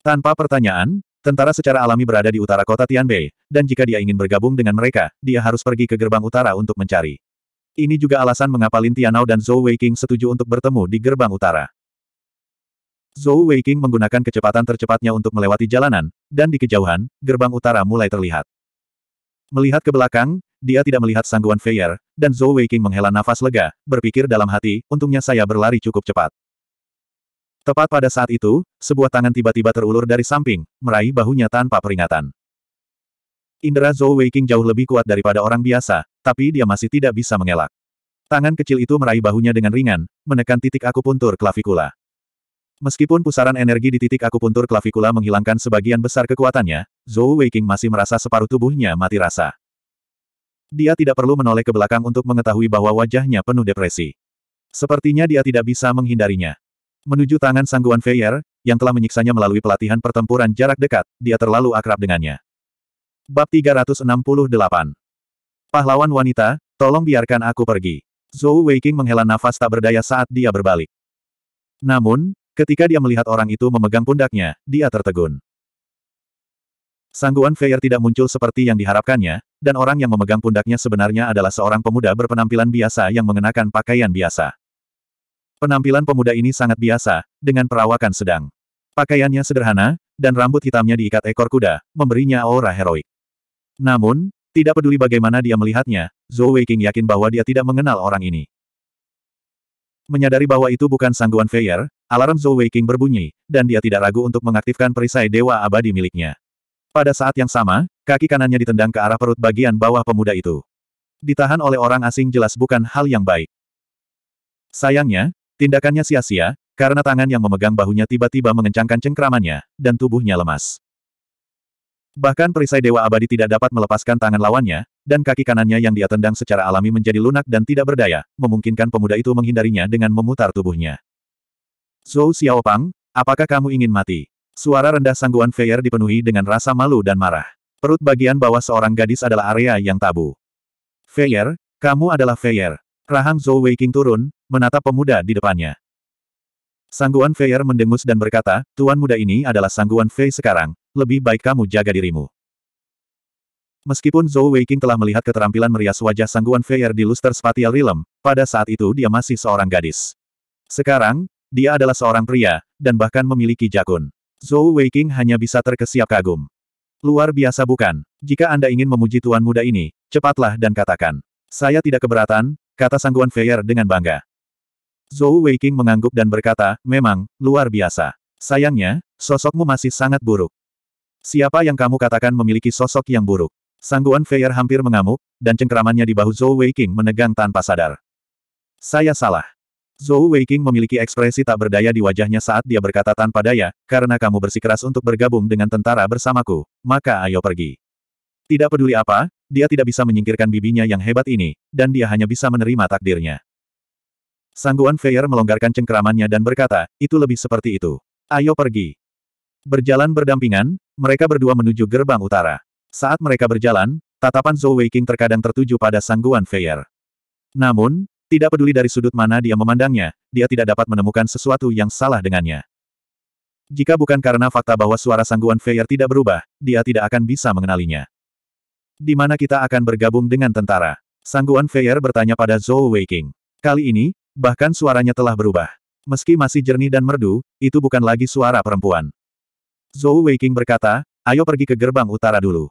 Tanpa pertanyaan, Tentara secara alami berada di utara kota Tianbei, dan jika dia ingin bergabung dengan mereka, dia harus pergi ke gerbang utara untuk mencari. Ini juga alasan mengapa Lin Tianao dan Zhou Weiqing setuju untuk bertemu di gerbang utara. Zhou Weiqing menggunakan kecepatan tercepatnya untuk melewati jalanan, dan di kejauhan, gerbang utara mulai terlihat. Melihat ke belakang, dia tidak melihat sangguan Feier, dan Zhou Weiqing menghela nafas lega, berpikir dalam hati, untungnya saya berlari cukup cepat. Tepat pada saat itu, sebuah tangan tiba-tiba terulur dari samping, meraih bahunya tanpa peringatan. Indra Zhou Weiking jauh lebih kuat daripada orang biasa, tapi dia masih tidak bisa mengelak. Tangan kecil itu meraih bahunya dengan ringan, menekan titik akupuntur klavikula. Meskipun pusaran energi di titik akupuntur klavikula menghilangkan sebagian besar kekuatannya, Zhou Weiking masih merasa separuh tubuhnya mati rasa. Dia tidak perlu menoleh ke belakang untuk mengetahui bahwa wajahnya penuh depresi. Sepertinya dia tidak bisa menghindarinya. Menuju tangan sangguan Feier, yang telah menyiksanya melalui pelatihan pertempuran jarak dekat, dia terlalu akrab dengannya. Bab 368 Pahlawan wanita, tolong biarkan aku pergi. Zhou Weiqing menghela nafas tak berdaya saat dia berbalik. Namun, ketika dia melihat orang itu memegang pundaknya, dia tertegun. Sangguan Feier tidak muncul seperti yang diharapkannya, dan orang yang memegang pundaknya sebenarnya adalah seorang pemuda berpenampilan biasa yang mengenakan pakaian biasa. Penampilan pemuda ini sangat biasa, dengan perawakan sedang. Pakaiannya sederhana, dan rambut hitamnya diikat ekor kuda, memberinya aura heroik. Namun, tidak peduli bagaimana dia melihatnya, Zhou Weiqing yakin bahwa dia tidak mengenal orang ini. Menyadari bahwa itu bukan sangguan Feier, alarm Zhou Weiqing berbunyi, dan dia tidak ragu untuk mengaktifkan perisai dewa abadi miliknya. Pada saat yang sama, kaki kanannya ditendang ke arah perut bagian bawah pemuda itu. Ditahan oleh orang asing jelas bukan hal yang baik. Sayangnya, Tindakannya sia-sia, karena tangan yang memegang bahunya tiba-tiba mengencangkan cengkramannya, dan tubuhnya lemas. Bahkan perisai Dewa Abadi tidak dapat melepaskan tangan lawannya, dan kaki kanannya yang dia tendang secara alami menjadi lunak dan tidak berdaya, memungkinkan pemuda itu menghindarinya dengan memutar tubuhnya. Zhou Xiaopang, apakah kamu ingin mati? Suara rendah sangguan Feier dipenuhi dengan rasa malu dan marah. Perut bagian bawah seorang gadis adalah area yang tabu. Feier, kamu adalah Feier. Rahang Zhou Weiqing turun, menatap pemuda di depannya. Sangguan Feier mendengus dan berkata, Tuan muda ini adalah Sangguan Fei sekarang, lebih baik kamu jaga dirimu. Meskipun Zhou Weiqing telah melihat keterampilan merias wajah Sangguan Feier di luster spatial realm, pada saat itu dia masih seorang gadis. Sekarang, dia adalah seorang pria, dan bahkan memiliki jakun. Zhou Weiqing hanya bisa terkesiap kagum. Luar biasa bukan? Jika Anda ingin memuji tuan muda ini, cepatlah dan katakan. Saya tidak keberatan, kata Sangguan Feier dengan bangga. Zhou Weiqing mengangguk dan berkata, memang, luar biasa. Sayangnya, sosokmu masih sangat buruk. Siapa yang kamu katakan memiliki sosok yang buruk? Sangguan Feier hampir mengamuk, dan cengkeramannya di bahu Zhou Weiqing menegang tanpa sadar. Saya salah. Zhou Weiqing memiliki ekspresi tak berdaya di wajahnya saat dia berkata tanpa daya, karena kamu bersikeras untuk bergabung dengan tentara bersamaku, maka ayo pergi. Tidak peduli apa, dia tidak bisa menyingkirkan bibinya yang hebat ini, dan dia hanya bisa menerima takdirnya. Sangguan Feyer melonggarkan cengkeramannya dan berkata, itu lebih seperti itu. Ayo pergi. Berjalan berdampingan, mereka berdua menuju gerbang utara. Saat mereka berjalan, tatapan Zhou Weiqing terkadang tertuju pada Sangguan Feyer. Namun, tidak peduli dari sudut mana dia memandangnya, dia tidak dapat menemukan sesuatu yang salah dengannya. Jika bukan karena fakta bahwa suara Sangguan Feyer tidak berubah, dia tidak akan bisa mengenalinya. Di mana kita akan bergabung dengan tentara? Sangguan Feier bertanya pada Zhou Weiqing. Kali ini, bahkan suaranya telah berubah. Meski masih jernih dan merdu, itu bukan lagi suara perempuan. Zhou Weiqing berkata, ayo pergi ke gerbang utara dulu.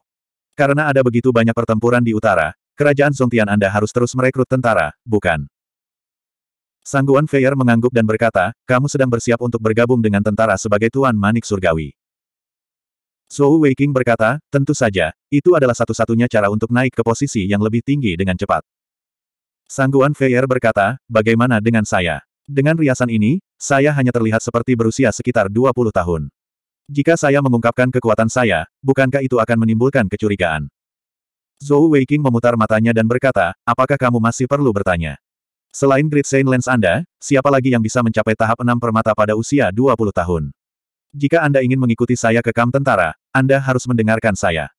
Karena ada begitu banyak pertempuran di utara, kerajaan Songtian Anda harus terus merekrut tentara, bukan? Sangguan Feier mengangguk dan berkata, kamu sedang bersiap untuk bergabung dengan tentara sebagai Tuan Manik Surgawi. Zhou Weiqing berkata, tentu saja, itu adalah satu-satunya cara untuk naik ke posisi yang lebih tinggi dengan cepat. Sangguan Feier berkata, bagaimana dengan saya? Dengan riasan ini, saya hanya terlihat seperti berusia sekitar 20 tahun. Jika saya mengungkapkan kekuatan saya, bukankah itu akan menimbulkan kecurigaan? Zhou Weiqing memutar matanya dan berkata, apakah kamu masih perlu bertanya? Selain Great Saint Lens Anda, siapa lagi yang bisa mencapai tahap 6 permata pada usia 20 tahun? Jika Anda ingin mengikuti saya ke kamp tentara, Anda harus mendengarkan saya.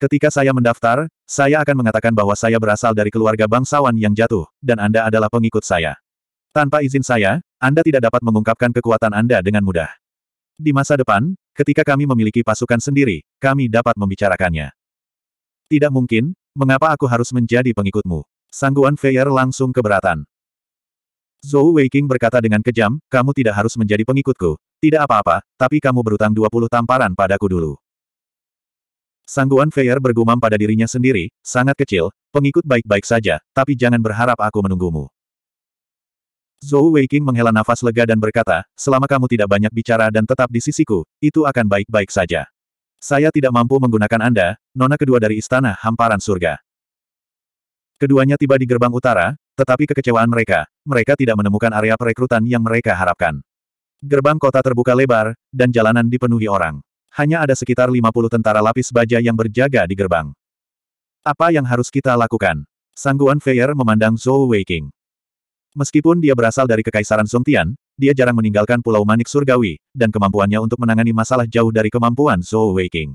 Ketika saya mendaftar, saya akan mengatakan bahwa saya berasal dari keluarga bangsawan yang jatuh, dan Anda adalah pengikut saya. Tanpa izin saya, Anda tidak dapat mengungkapkan kekuatan Anda dengan mudah. Di masa depan, ketika kami memiliki pasukan sendiri, kami dapat membicarakannya. Tidak mungkin, mengapa aku harus menjadi pengikutmu? Sangguan Feier langsung keberatan. Zhou Weiking berkata dengan kejam, kamu tidak harus menjadi pengikutku, tidak apa-apa, tapi kamu berutang 20 tamparan padaku dulu. Sangguan Feyer bergumam pada dirinya sendiri, sangat kecil, pengikut baik-baik saja, tapi jangan berharap aku menunggumu. Zhou Weiqing menghela nafas lega dan berkata, selama kamu tidak banyak bicara dan tetap di sisiku, itu akan baik-baik saja. Saya tidak mampu menggunakan Anda, nona kedua dari istana hamparan surga. Keduanya tiba di gerbang utara, tetapi kekecewaan mereka, mereka tidak menemukan area perekrutan yang mereka harapkan. Gerbang kota terbuka lebar, dan jalanan dipenuhi orang. Hanya ada sekitar 50 tentara lapis baja yang berjaga di gerbang. Apa yang harus kita lakukan? Sangguan Feier memandang Zhou Weiqing. Meskipun dia berasal dari Kekaisaran Songtian, dia jarang meninggalkan Pulau Manik Surgawi, dan kemampuannya untuk menangani masalah jauh dari kemampuan Zhou Weiqing.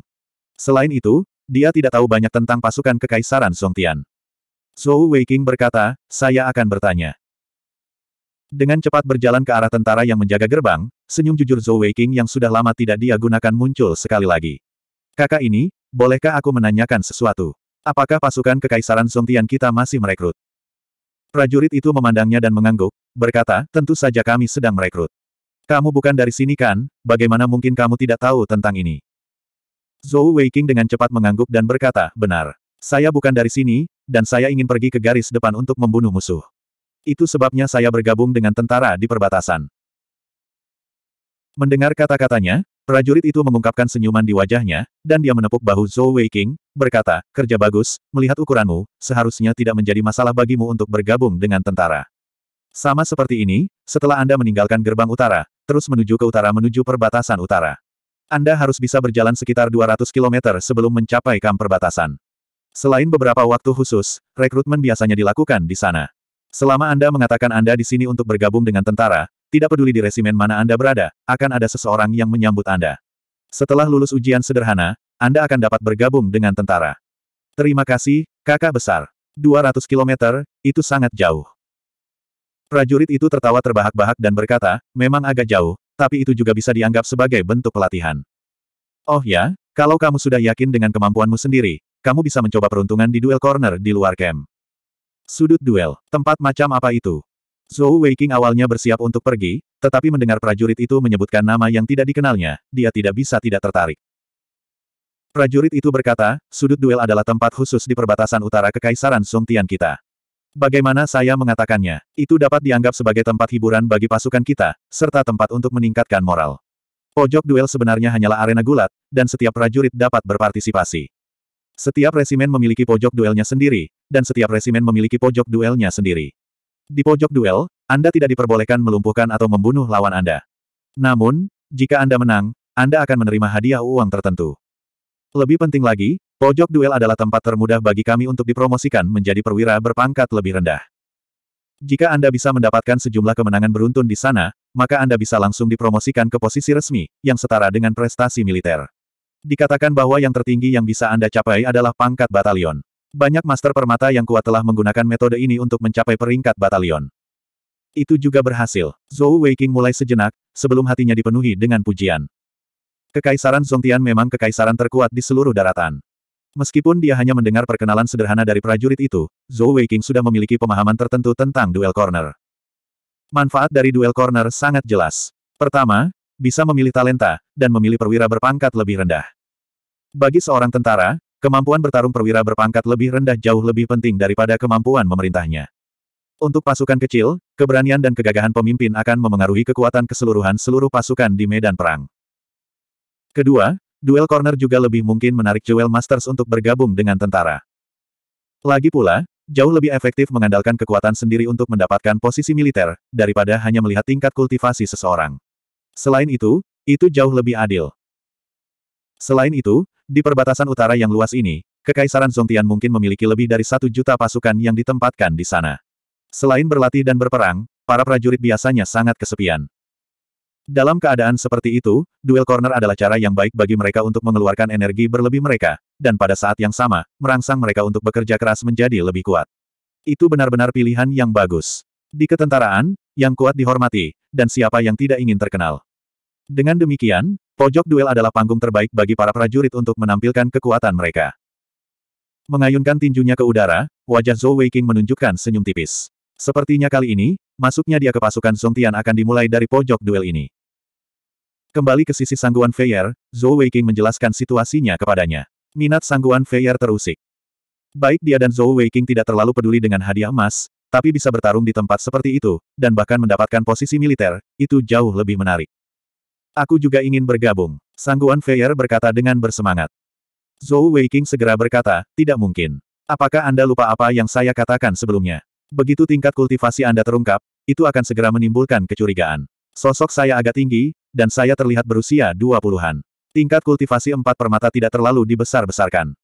Selain itu, dia tidak tahu banyak tentang pasukan Kekaisaran Songtian. Zhou Weiqing berkata, saya akan bertanya. Dengan cepat berjalan ke arah tentara yang menjaga gerbang, senyum jujur Zhou Weiqing yang sudah lama tidak dia gunakan muncul sekali lagi. Kakak ini, bolehkah aku menanyakan sesuatu? Apakah pasukan kekaisaran Songtian kita masih merekrut? Prajurit itu memandangnya dan mengangguk, berkata, tentu saja kami sedang merekrut. Kamu bukan dari sini kan, bagaimana mungkin kamu tidak tahu tentang ini? Zhou Weiqing dengan cepat mengangguk dan berkata, benar. Saya bukan dari sini, dan saya ingin pergi ke garis depan untuk membunuh musuh. Itu sebabnya saya bergabung dengan tentara di perbatasan. Mendengar kata-katanya, prajurit itu mengungkapkan senyuman di wajahnya, dan dia menepuk bahu Zhou Weiqing, berkata, kerja bagus, melihat ukuranmu, seharusnya tidak menjadi masalah bagimu untuk bergabung dengan tentara. Sama seperti ini, setelah Anda meninggalkan gerbang utara, terus menuju ke utara menuju perbatasan utara. Anda harus bisa berjalan sekitar 200 km sebelum mencapai kamp perbatasan. Selain beberapa waktu khusus, rekrutmen biasanya dilakukan di sana. Selama Anda mengatakan Anda di sini untuk bergabung dengan tentara, tidak peduli di resimen mana Anda berada, akan ada seseorang yang menyambut Anda. Setelah lulus ujian sederhana, Anda akan dapat bergabung dengan tentara. Terima kasih, kakak besar. 200 kilometer, itu sangat jauh. Prajurit itu tertawa terbahak-bahak dan berkata, memang agak jauh, tapi itu juga bisa dianggap sebagai bentuk pelatihan. Oh ya, kalau kamu sudah yakin dengan kemampuanmu sendiri, kamu bisa mencoba peruntungan di duel corner di luar camp. Sudut duel. Tempat macam apa itu? Zhou Weiqing awalnya bersiap untuk pergi, tetapi mendengar prajurit itu menyebutkan nama yang tidak dikenalnya, dia tidak bisa tidak tertarik. Prajurit itu berkata, sudut duel adalah tempat khusus di perbatasan utara Kekaisaran Tian kita. Bagaimana saya mengatakannya, itu dapat dianggap sebagai tempat hiburan bagi pasukan kita, serta tempat untuk meningkatkan moral. Pojok duel sebenarnya hanyalah arena gulat, dan setiap prajurit dapat berpartisipasi. Setiap resimen memiliki pojok duelnya sendiri, dan setiap resimen memiliki pojok duelnya sendiri. Di pojok duel, Anda tidak diperbolehkan melumpuhkan atau membunuh lawan Anda. Namun, jika Anda menang, Anda akan menerima hadiah uang tertentu. Lebih penting lagi, pojok duel adalah tempat termudah bagi kami untuk dipromosikan menjadi perwira berpangkat lebih rendah. Jika Anda bisa mendapatkan sejumlah kemenangan beruntun di sana, maka Anda bisa langsung dipromosikan ke posisi resmi, yang setara dengan prestasi militer. Dikatakan bahwa yang tertinggi yang bisa Anda capai adalah pangkat batalion. Banyak master permata yang kuat telah menggunakan metode ini untuk mencapai peringkat batalion. Itu juga berhasil. Zhou Weiqing mulai sejenak, sebelum hatinya dipenuhi dengan pujian. Kekaisaran Zongtian memang kekaisaran terkuat di seluruh daratan. Meskipun dia hanya mendengar perkenalan sederhana dari prajurit itu, Zhou Weiqing sudah memiliki pemahaman tertentu tentang duel corner. Manfaat dari duel corner sangat jelas. Pertama, bisa memilih talenta, dan memilih perwira berpangkat lebih rendah. Bagi seorang tentara, Kemampuan bertarung perwira berpangkat lebih rendah jauh lebih penting daripada kemampuan memerintahnya. Untuk pasukan kecil, keberanian dan kegagahan pemimpin akan memengaruhi kekuatan keseluruhan seluruh pasukan di medan perang. Kedua, duel corner juga lebih mungkin menarik Jewel Masters untuk bergabung dengan tentara. Lagi pula, jauh lebih efektif mengandalkan kekuatan sendiri untuk mendapatkan posisi militer, daripada hanya melihat tingkat kultivasi seseorang. Selain itu, itu jauh lebih adil. Selain itu, di perbatasan utara yang luas ini, Kekaisaran Zongtian mungkin memiliki lebih dari satu juta pasukan yang ditempatkan di sana. Selain berlatih dan berperang, para prajurit biasanya sangat kesepian. Dalam keadaan seperti itu, duel corner adalah cara yang baik bagi mereka untuk mengeluarkan energi berlebih mereka, dan pada saat yang sama, merangsang mereka untuk bekerja keras menjadi lebih kuat. Itu benar-benar pilihan yang bagus. Di ketentaraan, yang kuat dihormati, dan siapa yang tidak ingin terkenal. Dengan demikian, Pojok duel adalah panggung terbaik bagi para prajurit untuk menampilkan kekuatan mereka. Mengayunkan tinjunya ke udara, wajah Zhou Weiqing menunjukkan senyum tipis. Sepertinya kali ini, masuknya dia ke pasukan Song Tian akan dimulai dari pojok duel ini. Kembali ke sisi sangguan Feier, Zhou Weiqing menjelaskan situasinya kepadanya. Minat sangguan Feier terusik. Baik dia dan Zhou Weiqing tidak terlalu peduli dengan hadiah emas, tapi bisa bertarung di tempat seperti itu, dan bahkan mendapatkan posisi militer, itu jauh lebih menarik. Aku juga ingin bergabung. Sangguan Feyer berkata dengan bersemangat. Zhou Weiking segera berkata, tidak mungkin. Apakah Anda lupa apa yang saya katakan sebelumnya? Begitu tingkat kultivasi Anda terungkap, itu akan segera menimbulkan kecurigaan. Sosok saya agak tinggi, dan saya terlihat berusia dua puluhan. Tingkat kultivasi empat permata tidak terlalu dibesar-besarkan.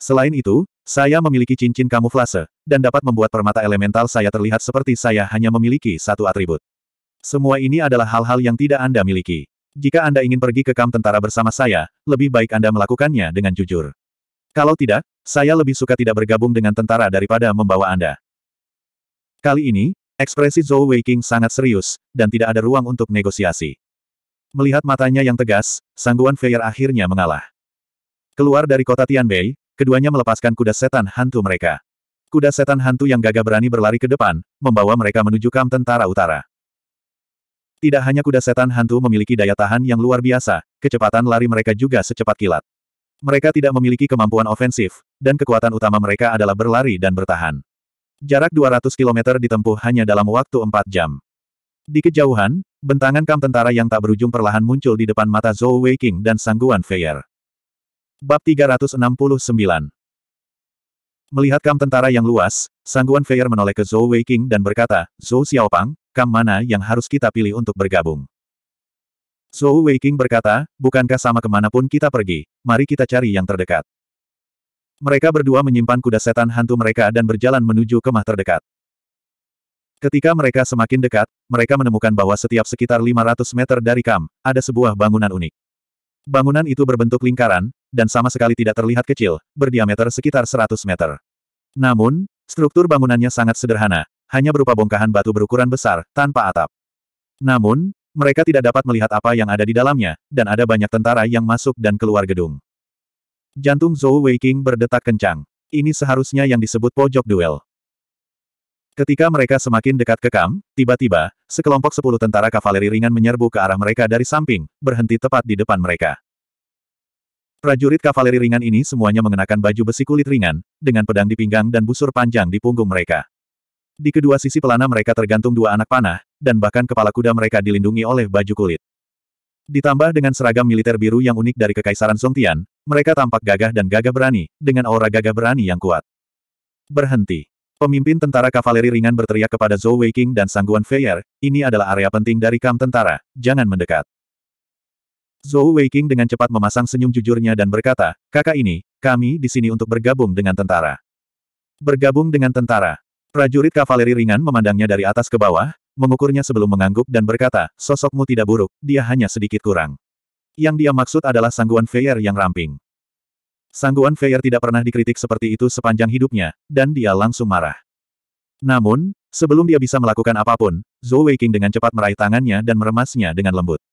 Selain itu, saya memiliki cincin kamuflase, dan dapat membuat permata elemental saya terlihat seperti saya hanya memiliki satu atribut. Semua ini adalah hal-hal yang tidak Anda miliki. Jika Anda ingin pergi ke kamp tentara bersama saya, lebih baik Anda melakukannya dengan jujur. Kalau tidak, saya lebih suka tidak bergabung dengan tentara daripada membawa Anda. Kali ini, ekspresi Zhou Weiqing sangat serius, dan tidak ada ruang untuk negosiasi. Melihat matanya yang tegas, sangguan Feier akhirnya mengalah. Keluar dari kota Tianbei, keduanya melepaskan kuda setan hantu mereka. Kuda setan hantu yang gagah berani berlari ke depan, membawa mereka menuju kamp tentara utara. Tidak hanya kuda setan hantu memiliki daya tahan yang luar biasa, kecepatan lari mereka juga secepat kilat. Mereka tidak memiliki kemampuan ofensif, dan kekuatan utama mereka adalah berlari dan bertahan. Jarak 200 km ditempuh hanya dalam waktu 4 jam. Di kejauhan, bentangan kam tentara yang tak berujung perlahan muncul di depan mata Zhou Weiqing dan Sangguan Feier. Bab 369 Melihat kam tentara yang luas, Sangguan Feier menoleh ke Zhou Weiqing dan berkata, Zhou Xiaopang, kam mana yang harus kita pilih untuk bergabung. Zhou Weiqing berkata, bukankah sama kemanapun kita pergi, mari kita cari yang terdekat. Mereka berdua menyimpan kuda setan hantu mereka dan berjalan menuju kemah terdekat. Ketika mereka semakin dekat, mereka menemukan bahwa setiap sekitar 500 meter dari kam, ada sebuah bangunan unik. Bangunan itu berbentuk lingkaran, dan sama sekali tidak terlihat kecil, berdiameter sekitar 100 meter. Namun, struktur bangunannya sangat sederhana, hanya berupa bongkahan batu berukuran besar, tanpa atap. Namun, mereka tidak dapat melihat apa yang ada di dalamnya, dan ada banyak tentara yang masuk dan keluar gedung. Jantung Zhou Weiqing berdetak kencang. Ini seharusnya yang disebut pojok duel. Ketika mereka semakin dekat ke Kam, tiba-tiba, sekelompok sepuluh tentara kavaleri ringan menyerbu ke arah mereka dari samping, berhenti tepat di depan mereka. Prajurit kavaleri ringan ini semuanya mengenakan baju besi kulit ringan, dengan pedang di pinggang dan busur panjang di punggung mereka. Di kedua sisi pelana mereka tergantung dua anak panah, dan bahkan kepala kuda mereka dilindungi oleh baju kulit. Ditambah dengan seragam militer biru yang unik dari Kekaisaran Songtian, mereka tampak gagah dan gagah berani, dengan aura gagah berani yang kuat. Berhenti. Pemimpin tentara kavaleri ringan berteriak kepada Zhou Weiking dan Sangguan Feier, ini adalah area penting dari kam tentara, jangan mendekat. Zhou Weiking dengan cepat memasang senyum jujurnya dan berkata, kakak ini, kami di sini untuk bergabung dengan tentara. Bergabung dengan tentara. Prajurit kavaleri ringan memandangnya dari atas ke bawah, mengukurnya sebelum mengangguk dan berkata, sosokmu tidak buruk, dia hanya sedikit kurang. Yang dia maksud adalah sangguan Feyer yang ramping. Sangguan Feyer tidak pernah dikritik seperti itu sepanjang hidupnya, dan dia langsung marah. Namun, sebelum dia bisa melakukan apapun, Zhou Weiqing dengan cepat meraih tangannya dan meremasnya dengan lembut.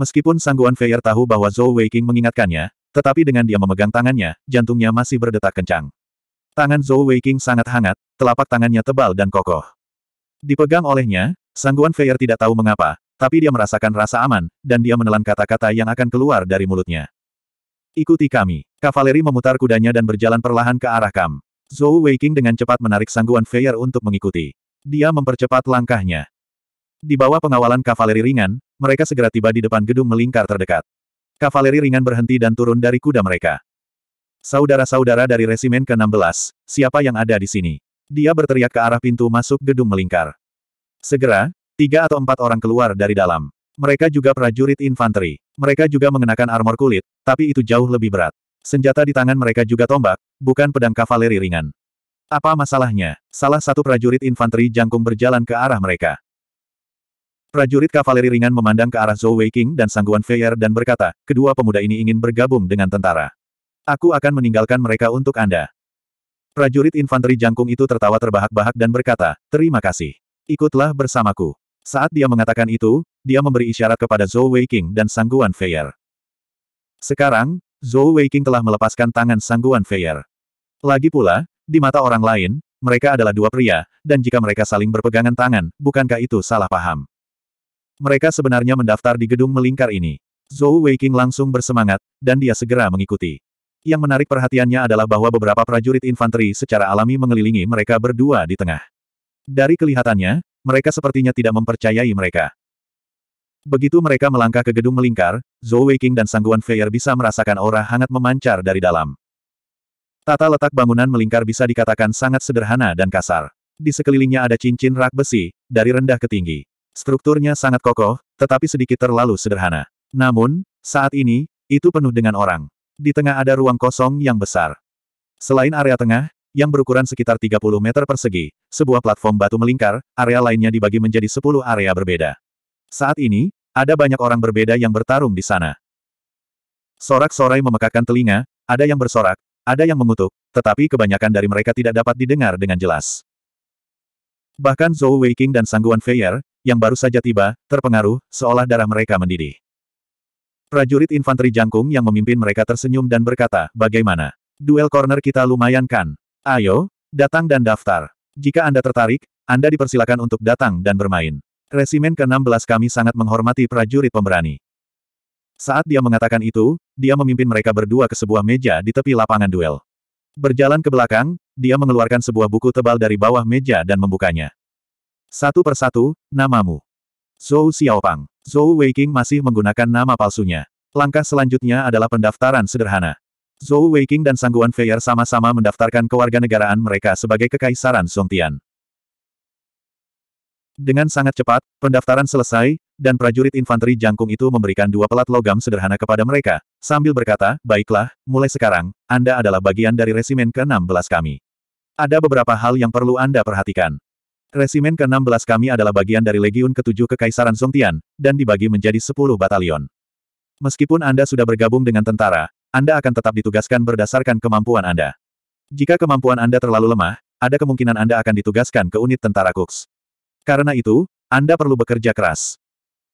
Meskipun Sangguan Feyer tahu bahwa Zhou Weiqing mengingatkannya, tetapi dengan dia memegang tangannya, jantungnya masih berdetak kencang. Tangan Zhou Weiqing sangat hangat, telapak tangannya tebal dan kokoh. Dipegang olehnya, Sangguan Feier tidak tahu mengapa, tapi dia merasakan rasa aman, dan dia menelan kata-kata yang akan keluar dari mulutnya. Ikuti kami. Kavaleri memutar kudanya dan berjalan perlahan ke arah Kam. Zhou Weiqing dengan cepat menarik Sangguan Feier untuk mengikuti. Dia mempercepat langkahnya. Di bawah pengawalan kavaleri ringan, mereka segera tiba di depan gedung melingkar terdekat. Kavaleri ringan berhenti dan turun dari kuda mereka. Saudara-saudara dari Resimen ke-16, siapa yang ada di sini? Dia berteriak ke arah pintu masuk gedung melingkar. Segera, tiga atau empat orang keluar dari dalam. Mereka juga prajurit infanteri. Mereka juga mengenakan armor kulit, tapi itu jauh lebih berat. Senjata di tangan mereka juga tombak, bukan pedang kavaleri ringan. Apa masalahnya? Salah satu prajurit infanteri jangkung berjalan ke arah mereka. Prajurit kavaleri ringan memandang ke arah Zhou Weiqing dan Sangguan Feier dan berkata, kedua pemuda ini ingin bergabung dengan tentara. Aku akan meninggalkan mereka untuk Anda. Prajurit infanteri jangkung itu tertawa terbahak-bahak dan berkata, terima kasih. Ikutlah bersamaku. Saat dia mengatakan itu, dia memberi isyarat kepada Zhou Weiqing dan Sangguan Feier. Sekarang, Zhou Weiqing telah melepaskan tangan Sangguan Feier. Lagi pula, di mata orang lain, mereka adalah dua pria, dan jika mereka saling berpegangan tangan, bukankah itu salah paham? Mereka sebenarnya mendaftar di gedung melingkar ini. Zhou Weiqing langsung bersemangat, dan dia segera mengikuti. Yang menarik perhatiannya adalah bahwa beberapa prajurit infanteri secara alami mengelilingi mereka berdua di tengah. Dari kelihatannya, mereka sepertinya tidak mempercayai mereka. Begitu mereka melangkah ke gedung melingkar, Zhou Weiqing dan Sangguan Feier bisa merasakan aura hangat memancar dari dalam. Tata letak bangunan melingkar bisa dikatakan sangat sederhana dan kasar. Di sekelilingnya ada cincin rak besi, dari rendah ke tinggi. Strukturnya sangat kokoh, tetapi sedikit terlalu sederhana. Namun, saat ini, itu penuh dengan orang. Di tengah ada ruang kosong yang besar. Selain area tengah, yang berukuran sekitar 30 meter persegi, sebuah platform batu melingkar, area lainnya dibagi menjadi 10 area berbeda. Saat ini, ada banyak orang berbeda yang bertarung di sana. Sorak-sorai memekakkan telinga, ada yang bersorak, ada yang mengutuk, tetapi kebanyakan dari mereka tidak dapat didengar dengan jelas. Bahkan Zhou Weiqing dan Sangguan Feier, yang baru saja tiba, terpengaruh, seolah darah mereka mendidih. Prajurit infanteri jangkung yang memimpin mereka tersenyum dan berkata, bagaimana? Duel corner kita lumayan kan? Ayo, datang dan daftar. Jika Anda tertarik, Anda dipersilakan untuk datang dan bermain. Resimen ke-16 kami sangat menghormati prajurit pemberani. Saat dia mengatakan itu, dia memimpin mereka berdua ke sebuah meja di tepi lapangan duel. Berjalan ke belakang, dia mengeluarkan sebuah buku tebal dari bawah meja dan membukanya. Satu persatu, namamu. Zhou Xiaopang. Zhou Weiqing masih menggunakan nama palsunya. Langkah selanjutnya adalah pendaftaran sederhana. Zhou Weiqing dan Sangguan Feier sama-sama mendaftarkan kewarganegaraan mereka sebagai Kekaisaran Songtian. Dengan sangat cepat, pendaftaran selesai, dan prajurit infanteri jangkung itu memberikan dua pelat logam sederhana kepada mereka, sambil berkata, Baiklah, mulai sekarang, Anda adalah bagian dari resimen ke-16 kami. Ada beberapa hal yang perlu Anda perhatikan. Resimen ke-16 kami adalah bagian dari Legiun ke-7 Kekaisaran Songtian, dan dibagi menjadi 10 batalion. Meskipun Anda sudah bergabung dengan tentara, Anda akan tetap ditugaskan berdasarkan kemampuan Anda. Jika kemampuan Anda terlalu lemah, ada kemungkinan Anda akan ditugaskan ke unit tentara Kux. Karena itu, Anda perlu bekerja keras.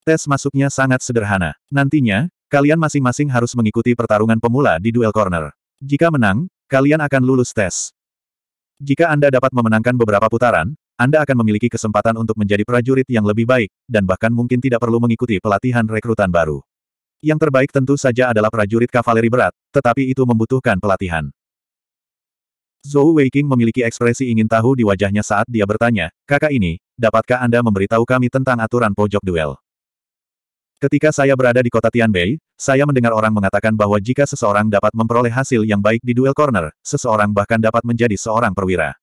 Tes masuknya sangat sederhana. Nantinya, kalian masing-masing harus mengikuti pertarungan pemula di duel corner. Jika menang, kalian akan lulus tes. Jika Anda dapat memenangkan beberapa putaran, anda akan memiliki kesempatan untuk menjadi prajurit yang lebih baik, dan bahkan mungkin tidak perlu mengikuti pelatihan rekrutan baru. Yang terbaik tentu saja adalah prajurit kavaleri berat, tetapi itu membutuhkan pelatihan. Zhou Weiqing memiliki ekspresi ingin tahu di wajahnya saat dia bertanya, kakak ini, dapatkah Anda memberitahu kami tentang aturan pojok duel? Ketika saya berada di kota Tianbei, saya mendengar orang mengatakan bahwa jika seseorang dapat memperoleh hasil yang baik di duel corner, seseorang bahkan dapat menjadi seorang perwira.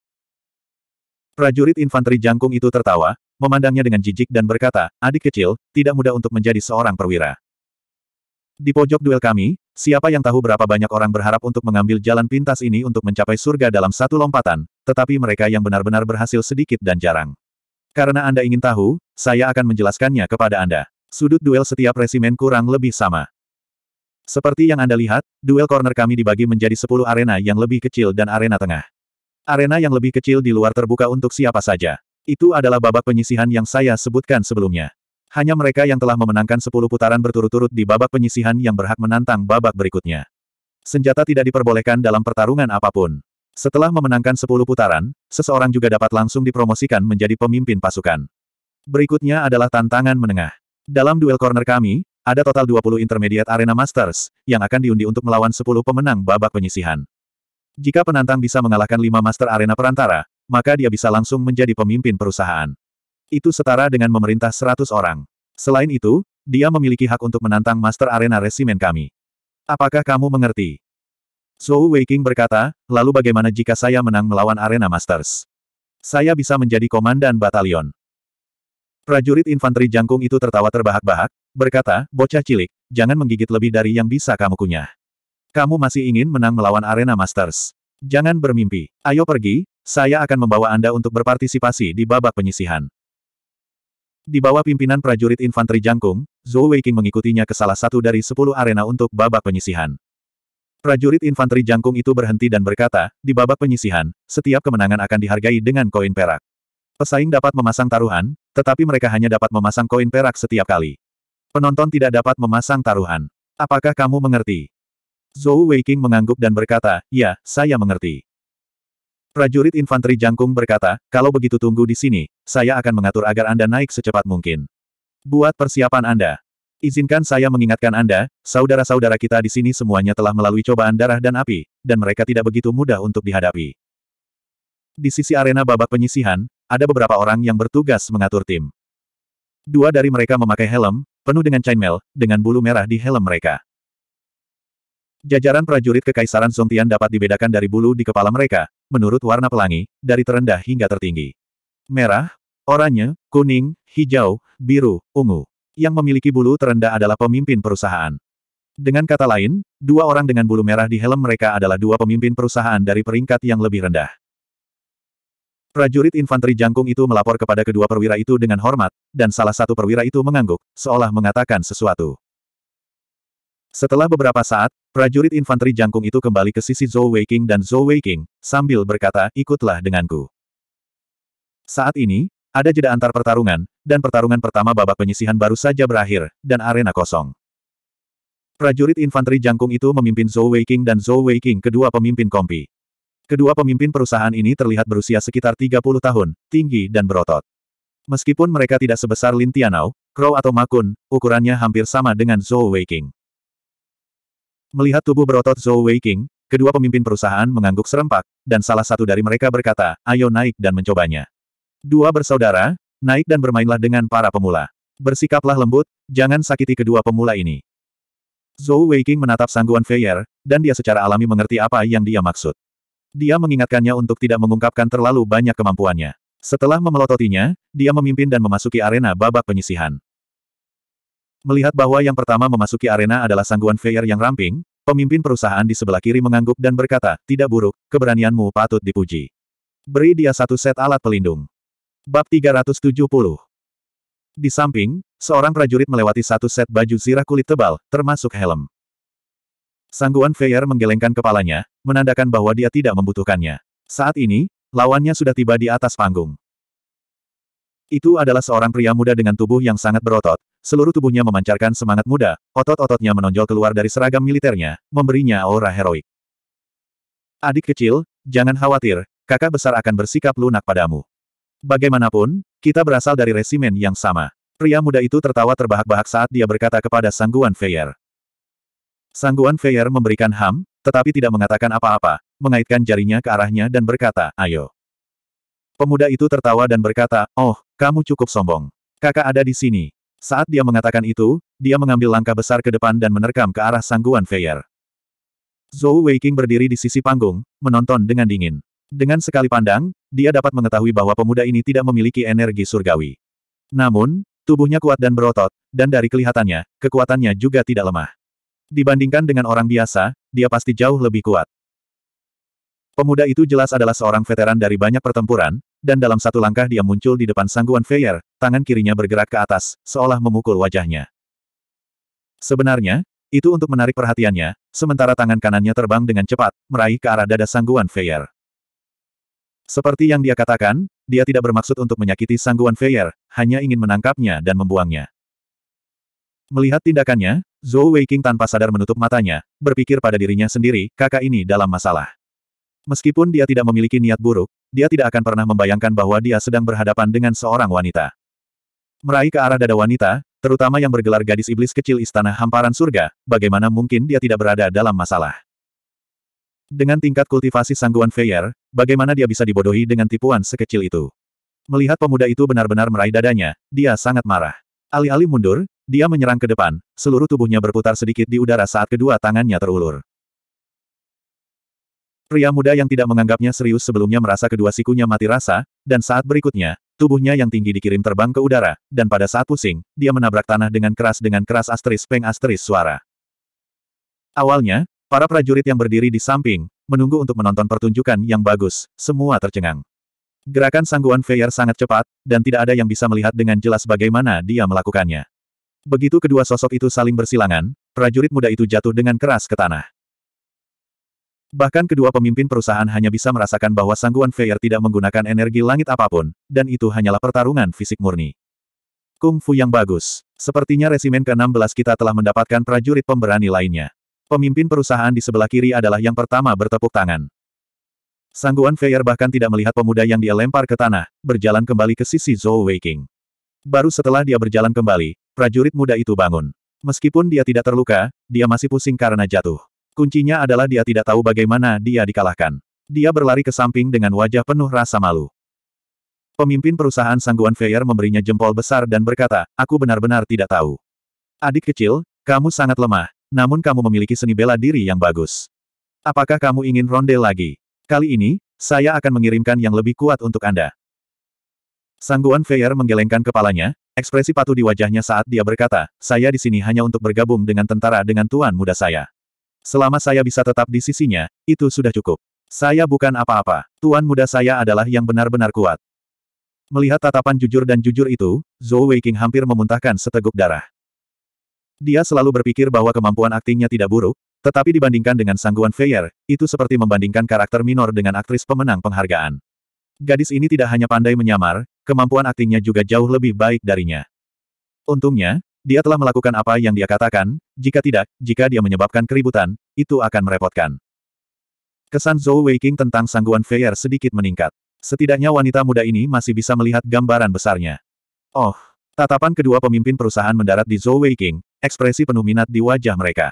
Prajurit infanteri jangkung itu tertawa, memandangnya dengan jijik dan berkata, adik kecil, tidak mudah untuk menjadi seorang perwira. Di pojok duel kami, siapa yang tahu berapa banyak orang berharap untuk mengambil jalan pintas ini untuk mencapai surga dalam satu lompatan, tetapi mereka yang benar-benar berhasil sedikit dan jarang. Karena Anda ingin tahu, saya akan menjelaskannya kepada Anda. Sudut duel setiap resimen kurang lebih sama. Seperti yang Anda lihat, duel corner kami dibagi menjadi 10 arena yang lebih kecil dan arena tengah. Arena yang lebih kecil di luar terbuka untuk siapa saja. Itu adalah babak penyisihan yang saya sebutkan sebelumnya. Hanya mereka yang telah memenangkan 10 putaran berturut-turut di babak penyisihan yang berhak menantang babak berikutnya. Senjata tidak diperbolehkan dalam pertarungan apapun. Setelah memenangkan 10 putaran, seseorang juga dapat langsung dipromosikan menjadi pemimpin pasukan. Berikutnya adalah tantangan menengah. Dalam duel corner kami, ada total 20 intermediate arena masters, yang akan diundi untuk melawan 10 pemenang babak penyisihan. Jika penantang bisa mengalahkan lima master arena perantara, maka dia bisa langsung menjadi pemimpin perusahaan. Itu setara dengan memerintah seratus orang. Selain itu, dia memiliki hak untuk menantang master arena resimen kami. Apakah kamu mengerti? Zhou Weiking berkata, lalu bagaimana jika saya menang melawan arena masters? Saya bisa menjadi komandan batalion. Prajurit infanteri jangkung itu tertawa terbahak-bahak, berkata, bocah cilik, jangan menggigit lebih dari yang bisa kamu kunyah. Kamu masih ingin menang melawan Arena Masters. Jangan bermimpi. Ayo pergi, saya akan membawa Anda untuk berpartisipasi di babak penyisihan. Di bawah pimpinan prajurit infanteri jangkung, Zhou Weiqing mengikutinya ke salah satu dari sepuluh arena untuk babak penyisihan. Prajurit infanteri jangkung itu berhenti dan berkata, di babak penyisihan, setiap kemenangan akan dihargai dengan koin perak. Pesaing dapat memasang taruhan, tetapi mereka hanya dapat memasang koin perak setiap kali. Penonton tidak dapat memasang taruhan. Apakah kamu mengerti? Zhou Weiqing mengangguk dan berkata, ya, saya mengerti. Prajurit infanteri jangkung berkata, kalau begitu tunggu di sini, saya akan mengatur agar Anda naik secepat mungkin. Buat persiapan Anda. Izinkan saya mengingatkan Anda, saudara-saudara kita di sini semuanya telah melalui cobaan darah dan api, dan mereka tidak begitu mudah untuk dihadapi. Di sisi arena babak penyisihan, ada beberapa orang yang bertugas mengatur tim. Dua dari mereka memakai helm, penuh dengan chainmail, dengan bulu merah di helm mereka. Jajaran prajurit Kekaisaran Zongtian dapat dibedakan dari bulu di kepala mereka, menurut warna pelangi, dari terendah hingga tertinggi. Merah, oranye, kuning, hijau, biru, ungu. Yang memiliki bulu terendah adalah pemimpin perusahaan. Dengan kata lain, dua orang dengan bulu merah di helm mereka adalah dua pemimpin perusahaan dari peringkat yang lebih rendah. Prajurit infanteri jangkung itu melapor kepada kedua perwira itu dengan hormat, dan salah satu perwira itu mengangguk, seolah mengatakan sesuatu. Setelah beberapa saat, prajurit infanteri jangkung itu kembali ke sisi Zhou Weiqing dan Zhou Weiqing, sambil berkata, ikutlah denganku. Saat ini, ada jeda antar pertarungan, dan pertarungan pertama babak penyisihan baru saja berakhir, dan arena kosong. Prajurit infanteri jangkung itu memimpin Zhou Weiqing dan Zhou Weiqing kedua pemimpin kompi. Kedua pemimpin perusahaan ini terlihat berusia sekitar 30 tahun, tinggi dan berotot. Meskipun mereka tidak sebesar Lin Tianao, Crow atau Makun, ukurannya hampir sama dengan Zhou Weiqing. Melihat tubuh berotot Zhou Weiqing, kedua pemimpin perusahaan mengangguk serempak, dan salah satu dari mereka berkata, ayo naik dan mencobanya. Dua bersaudara, naik dan bermainlah dengan para pemula. Bersikaplah lembut, jangan sakiti kedua pemula ini. Zhou Weiqing menatap sangguan Feier, dan dia secara alami mengerti apa yang dia maksud. Dia mengingatkannya untuk tidak mengungkapkan terlalu banyak kemampuannya. Setelah memelototinya, dia memimpin dan memasuki arena babak penyisihan. Melihat bahwa yang pertama memasuki arena adalah sangguan Feyer yang ramping, pemimpin perusahaan di sebelah kiri mengangguk dan berkata, tidak buruk, keberanianmu patut dipuji. Beri dia satu set alat pelindung. Bab 370 Di samping, seorang prajurit melewati satu set baju zirah kulit tebal, termasuk helm. Sangguan Feyer menggelengkan kepalanya, menandakan bahwa dia tidak membutuhkannya. Saat ini, lawannya sudah tiba di atas panggung. Itu adalah seorang pria muda dengan tubuh yang sangat berotot. Seluruh tubuhnya memancarkan semangat muda, otot-ototnya menonjol keluar dari seragam militernya, memberinya aura heroik. Adik kecil, jangan khawatir, kakak besar akan bersikap lunak padamu. Bagaimanapun, kita berasal dari resimen yang sama. Pria muda itu tertawa terbahak-bahak saat dia berkata kepada Sangguan Feyer. Sangguan Feyer memberikan ham, tetapi tidak mengatakan apa-apa, mengaitkan jarinya ke arahnya dan berkata, ayo. Pemuda itu tertawa dan berkata, Oh, kamu cukup sombong. Kakak ada di sini. Saat dia mengatakan itu, dia mengambil langkah besar ke depan dan menerkam ke arah sangguan Feier. Zhou Weiking berdiri di sisi panggung, menonton dengan dingin. Dengan sekali pandang, dia dapat mengetahui bahwa pemuda ini tidak memiliki energi surgawi. Namun, tubuhnya kuat dan berotot, dan dari kelihatannya, kekuatannya juga tidak lemah. Dibandingkan dengan orang biasa, dia pasti jauh lebih kuat. Pemuda itu jelas adalah seorang veteran dari banyak pertempuran, dan dalam satu langkah dia muncul di depan sangguan Feyer, tangan kirinya bergerak ke atas, seolah memukul wajahnya. Sebenarnya, itu untuk menarik perhatiannya, sementara tangan kanannya terbang dengan cepat, meraih ke arah dada sangguan Feyer. Seperti yang dia katakan, dia tidak bermaksud untuk menyakiti sangguan Feyer, hanya ingin menangkapnya dan membuangnya. Melihat tindakannya, Zhou Weiqing tanpa sadar menutup matanya, berpikir pada dirinya sendiri, kakak ini dalam masalah. Meskipun dia tidak memiliki niat buruk, dia tidak akan pernah membayangkan bahwa dia sedang berhadapan dengan seorang wanita. Meraih ke arah dada wanita, terutama yang bergelar gadis iblis kecil istana hamparan surga, bagaimana mungkin dia tidak berada dalam masalah. Dengan tingkat kultivasi sangguan Feyer, bagaimana dia bisa dibodohi dengan tipuan sekecil itu? Melihat pemuda itu benar-benar meraih dadanya, dia sangat marah. Alih-alih mundur, dia menyerang ke depan, seluruh tubuhnya berputar sedikit di udara saat kedua tangannya terulur. Pria muda yang tidak menganggapnya serius sebelumnya merasa kedua sikunya mati rasa, dan saat berikutnya, tubuhnya yang tinggi dikirim terbang ke udara, dan pada saat pusing, dia menabrak tanah dengan keras dengan keras asteris peng asteris suara. Awalnya, para prajurit yang berdiri di samping, menunggu untuk menonton pertunjukan yang bagus, semua tercengang. Gerakan sangguan Feyer sangat cepat, dan tidak ada yang bisa melihat dengan jelas bagaimana dia melakukannya. Begitu kedua sosok itu saling bersilangan, prajurit muda itu jatuh dengan keras ke tanah. Bahkan kedua pemimpin perusahaan hanya bisa merasakan bahwa sangguan Feier tidak menggunakan energi langit apapun, dan itu hanyalah pertarungan fisik murni. Kung Fu yang bagus. Sepertinya resimen ke-16 kita telah mendapatkan prajurit pemberani lainnya. Pemimpin perusahaan di sebelah kiri adalah yang pertama bertepuk tangan. Sangguan Feier bahkan tidak melihat pemuda yang dia lempar ke tanah, berjalan kembali ke sisi Zhou Weiking. Baru setelah dia berjalan kembali, prajurit muda itu bangun. Meskipun dia tidak terluka, dia masih pusing karena jatuh. Kuncinya adalah dia tidak tahu bagaimana dia dikalahkan. Dia berlari ke samping dengan wajah penuh rasa malu. Pemimpin perusahaan Sangguan Feyer memberinya jempol besar dan berkata, aku benar-benar tidak tahu. Adik kecil, kamu sangat lemah, namun kamu memiliki seni bela diri yang bagus. Apakah kamu ingin ronde lagi? Kali ini, saya akan mengirimkan yang lebih kuat untuk Anda. Sangguan Feyer menggelengkan kepalanya, ekspresi patuh di wajahnya saat dia berkata, saya di sini hanya untuk bergabung dengan tentara dengan tuan muda saya. Selama saya bisa tetap di sisinya, itu sudah cukup. Saya bukan apa-apa. Tuan muda saya adalah yang benar-benar kuat. Melihat tatapan jujur dan jujur itu, Zhou Weiqing hampir memuntahkan seteguk darah. Dia selalu berpikir bahwa kemampuan aktingnya tidak buruk, tetapi dibandingkan dengan sangguan Feier, itu seperti membandingkan karakter minor dengan aktris pemenang penghargaan. Gadis ini tidak hanya pandai menyamar, kemampuan aktingnya juga jauh lebih baik darinya. Untungnya, dia telah melakukan apa yang dia katakan, jika tidak, jika dia menyebabkan keributan, itu akan merepotkan. Kesan Zhou Weiqing tentang sangguan Feier sedikit meningkat. Setidaknya wanita muda ini masih bisa melihat gambaran besarnya. Oh, tatapan kedua pemimpin perusahaan mendarat di Zhou Weiqing, ekspresi penuh minat di wajah mereka.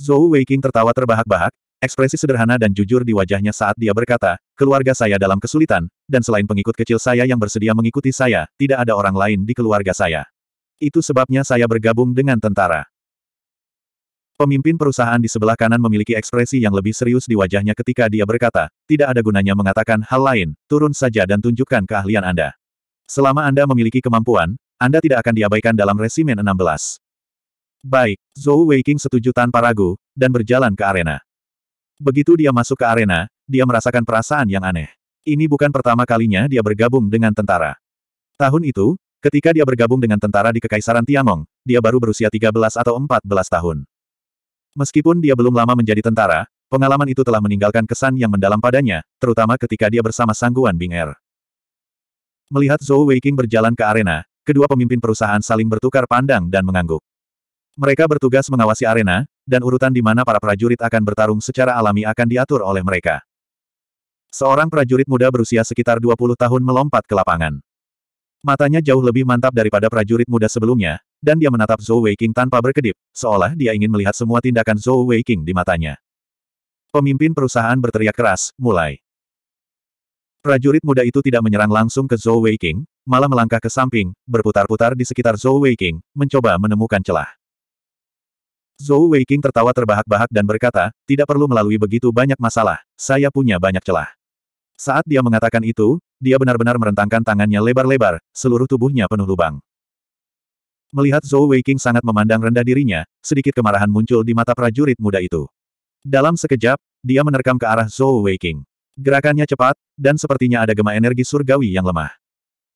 Zhou Weiqing tertawa terbahak-bahak, ekspresi sederhana dan jujur di wajahnya saat dia berkata, keluarga saya dalam kesulitan, dan selain pengikut kecil saya yang bersedia mengikuti saya, tidak ada orang lain di keluarga saya. Itu sebabnya saya bergabung dengan tentara. Pemimpin perusahaan di sebelah kanan memiliki ekspresi yang lebih serius di wajahnya ketika dia berkata, tidak ada gunanya mengatakan hal lain, turun saja dan tunjukkan keahlian Anda. Selama Anda memiliki kemampuan, Anda tidak akan diabaikan dalam resimen 16. Baik, Zhou Weiking setuju tanpa ragu, dan berjalan ke arena. Begitu dia masuk ke arena, dia merasakan perasaan yang aneh. Ini bukan pertama kalinya dia bergabung dengan tentara. Tahun itu, ketika dia bergabung dengan tentara di Kekaisaran Tiangong, dia baru berusia 13 atau 14 tahun. Meskipun dia belum lama menjadi tentara, pengalaman itu telah meninggalkan kesan yang mendalam padanya, terutama ketika dia bersama Sangguan Bing'er. Melihat Zhou Weiqing berjalan ke arena, kedua pemimpin perusahaan saling bertukar pandang dan mengangguk. Mereka bertugas mengawasi arena, dan urutan di mana para prajurit akan bertarung secara alami akan diatur oleh mereka. Seorang prajurit muda berusia sekitar 20 tahun melompat ke lapangan. Matanya jauh lebih mantap daripada prajurit muda sebelumnya, dan dia menatap Zhou Weiqing tanpa berkedip, seolah dia ingin melihat semua tindakan Zhou Weiqing di matanya. Pemimpin perusahaan berteriak keras, mulai. Prajurit muda itu tidak menyerang langsung ke Zhou Weiqing, malah melangkah ke samping, berputar-putar di sekitar Zhou Weiqing, mencoba menemukan celah. Zhou Weiqing tertawa terbahak-bahak dan berkata, tidak perlu melalui begitu banyak masalah, saya punya banyak celah. Saat dia mengatakan itu, dia benar-benar merentangkan tangannya lebar-lebar, seluruh tubuhnya penuh lubang. Melihat Zhou Weiqing sangat memandang rendah dirinya, sedikit kemarahan muncul di mata prajurit muda itu. Dalam sekejap, dia menerkam ke arah Zhou Weiqing. Gerakannya cepat, dan sepertinya ada gema energi surgawi yang lemah.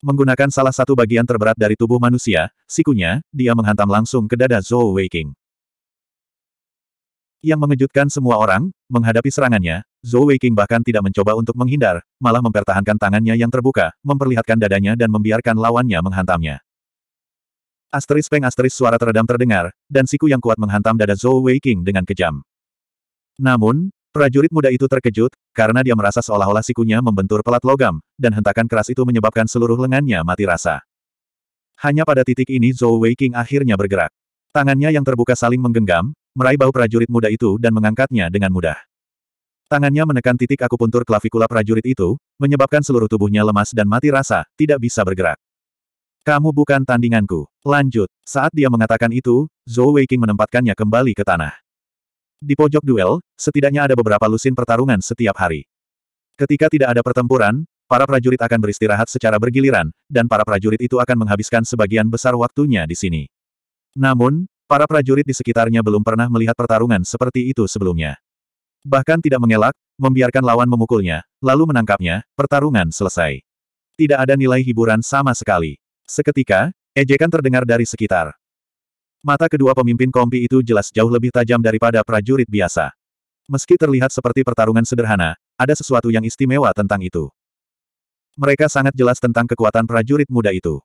Menggunakan salah satu bagian terberat dari tubuh manusia, sikunya, dia menghantam langsung ke dada Zhou Weiqing. Yang mengejutkan semua orang, menghadapi serangannya, Zhou Weiqing bahkan tidak mencoba untuk menghindar, malah mempertahankan tangannya yang terbuka, memperlihatkan dadanya dan membiarkan lawannya menghantamnya. Asteris peng asteris suara teredam terdengar, dan siku yang kuat menghantam dada Zhou Weiqing dengan kejam. Namun, prajurit muda itu terkejut, karena dia merasa seolah-olah sikunya membentur pelat logam, dan hentakan keras itu menyebabkan seluruh lengannya mati rasa. Hanya pada titik ini Zhou Weiqing akhirnya bergerak. Tangannya yang terbuka saling menggenggam, meraih bahu prajurit muda itu dan mengangkatnya dengan mudah. Tangannya menekan titik akupuntur klavikula prajurit itu, menyebabkan seluruh tubuhnya lemas dan mati rasa, tidak bisa bergerak. Kamu bukan tandinganku. Lanjut. Saat dia mengatakan itu, Zhou Weiqing menempatkannya kembali ke tanah. Di pojok duel, setidaknya ada beberapa lusin pertarungan setiap hari. Ketika tidak ada pertempuran, para prajurit akan beristirahat secara bergiliran, dan para prajurit itu akan menghabiskan sebagian besar waktunya di sini. Namun, para prajurit di sekitarnya belum pernah melihat pertarungan seperti itu sebelumnya. Bahkan tidak mengelak, membiarkan lawan memukulnya, lalu menangkapnya, pertarungan selesai. Tidak ada nilai hiburan sama sekali. Seketika, ejekan terdengar dari sekitar. Mata kedua pemimpin kompi itu jelas jauh lebih tajam daripada prajurit biasa. Meski terlihat seperti pertarungan sederhana, ada sesuatu yang istimewa tentang itu. Mereka sangat jelas tentang kekuatan prajurit muda itu.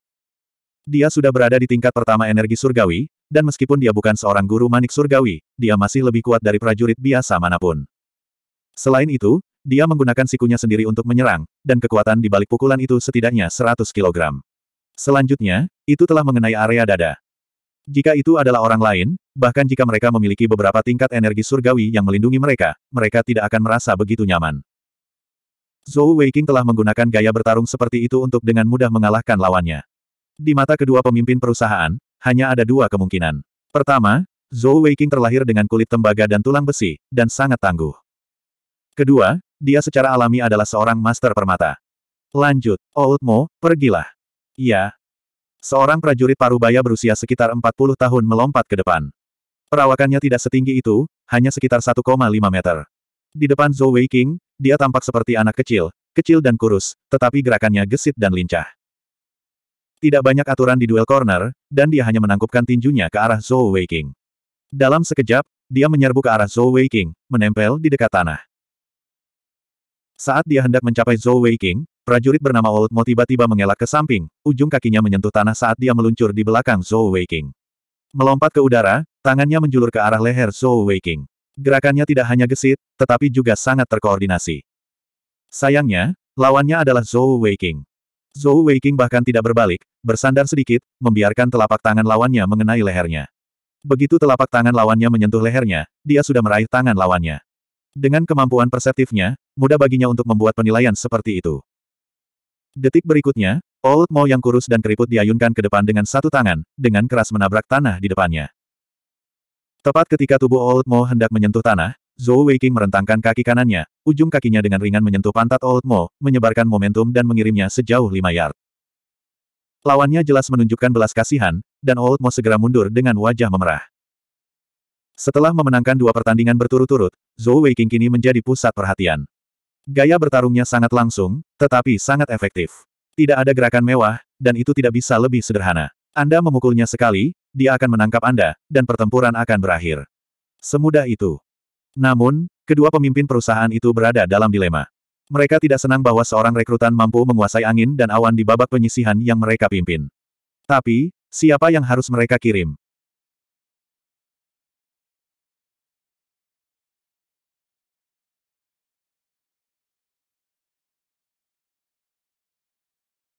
Dia sudah berada di tingkat pertama energi surgawi, dan meskipun dia bukan seorang guru manik surgawi, dia masih lebih kuat dari prajurit biasa manapun. Selain itu, dia menggunakan sikunya sendiri untuk menyerang, dan kekuatan di balik pukulan itu setidaknya 100 kg. Selanjutnya, itu telah mengenai area dada. Jika itu adalah orang lain, bahkan jika mereka memiliki beberapa tingkat energi surgawi yang melindungi mereka, mereka tidak akan merasa begitu nyaman. Zhou Weiqing telah menggunakan gaya bertarung seperti itu untuk dengan mudah mengalahkan lawannya. Di mata kedua pemimpin perusahaan, hanya ada dua kemungkinan. Pertama, Zhou Weiqing terlahir dengan kulit tembaga dan tulang besi, dan sangat tangguh. Kedua, dia secara alami adalah seorang master permata. Lanjut, Old Mo, pergilah. Ya. Seorang prajurit parubaya berusia sekitar 40 tahun melompat ke depan. Perawakannya tidak setinggi itu, hanya sekitar 1,5 meter. Di depan Zhou Weiqing, dia tampak seperti anak kecil, kecil dan kurus, tetapi gerakannya gesit dan lincah. Tidak banyak aturan di duel corner, dan dia hanya menangkupkan tinjunya ke arah Zhou Weiqing. Dalam sekejap, dia menyerbu ke arah Zhou Weiqing, menempel di dekat tanah. Saat dia hendak mencapai Zhou Weiqing, prajurit bernama Old Mo tiba-tiba mengelak ke samping, ujung kakinya menyentuh tanah saat dia meluncur di belakang Zhou Weiqing. Melompat ke udara, tangannya menjulur ke arah leher Zhou Weiqing. Gerakannya tidak hanya gesit, tetapi juga sangat terkoordinasi. Sayangnya, lawannya adalah Zhou Weiqing. Zhou Weiqing bahkan tidak berbalik, bersandar sedikit, membiarkan telapak tangan lawannya mengenai lehernya. Begitu telapak tangan lawannya menyentuh lehernya, dia sudah meraih tangan lawannya. Dengan kemampuan perseptifnya, mudah baginya untuk membuat penilaian seperti itu. Detik berikutnya, Old Mo yang kurus dan keriput diayunkan ke depan dengan satu tangan, dengan keras menabrak tanah di depannya. Tepat ketika tubuh Old Mo hendak menyentuh tanah, Zhou Weiqing merentangkan kaki kanannya, ujung kakinya dengan ringan menyentuh pantat Old Mo, menyebarkan momentum dan mengirimnya sejauh lima yard. Lawannya jelas menunjukkan belas kasihan, dan Old Mo segera mundur dengan wajah memerah. Setelah memenangkan dua pertandingan berturut-turut, Zhou Weiqing kini menjadi pusat perhatian. Gaya bertarungnya sangat langsung, tetapi sangat efektif. Tidak ada gerakan mewah, dan itu tidak bisa lebih sederhana. Anda memukulnya sekali, dia akan menangkap Anda, dan pertempuran akan berakhir. Semudah itu. Namun, kedua pemimpin perusahaan itu berada dalam dilema. Mereka tidak senang bahwa seorang rekrutan mampu menguasai angin dan awan di babak penyisihan yang mereka pimpin. Tapi, siapa yang harus mereka kirim?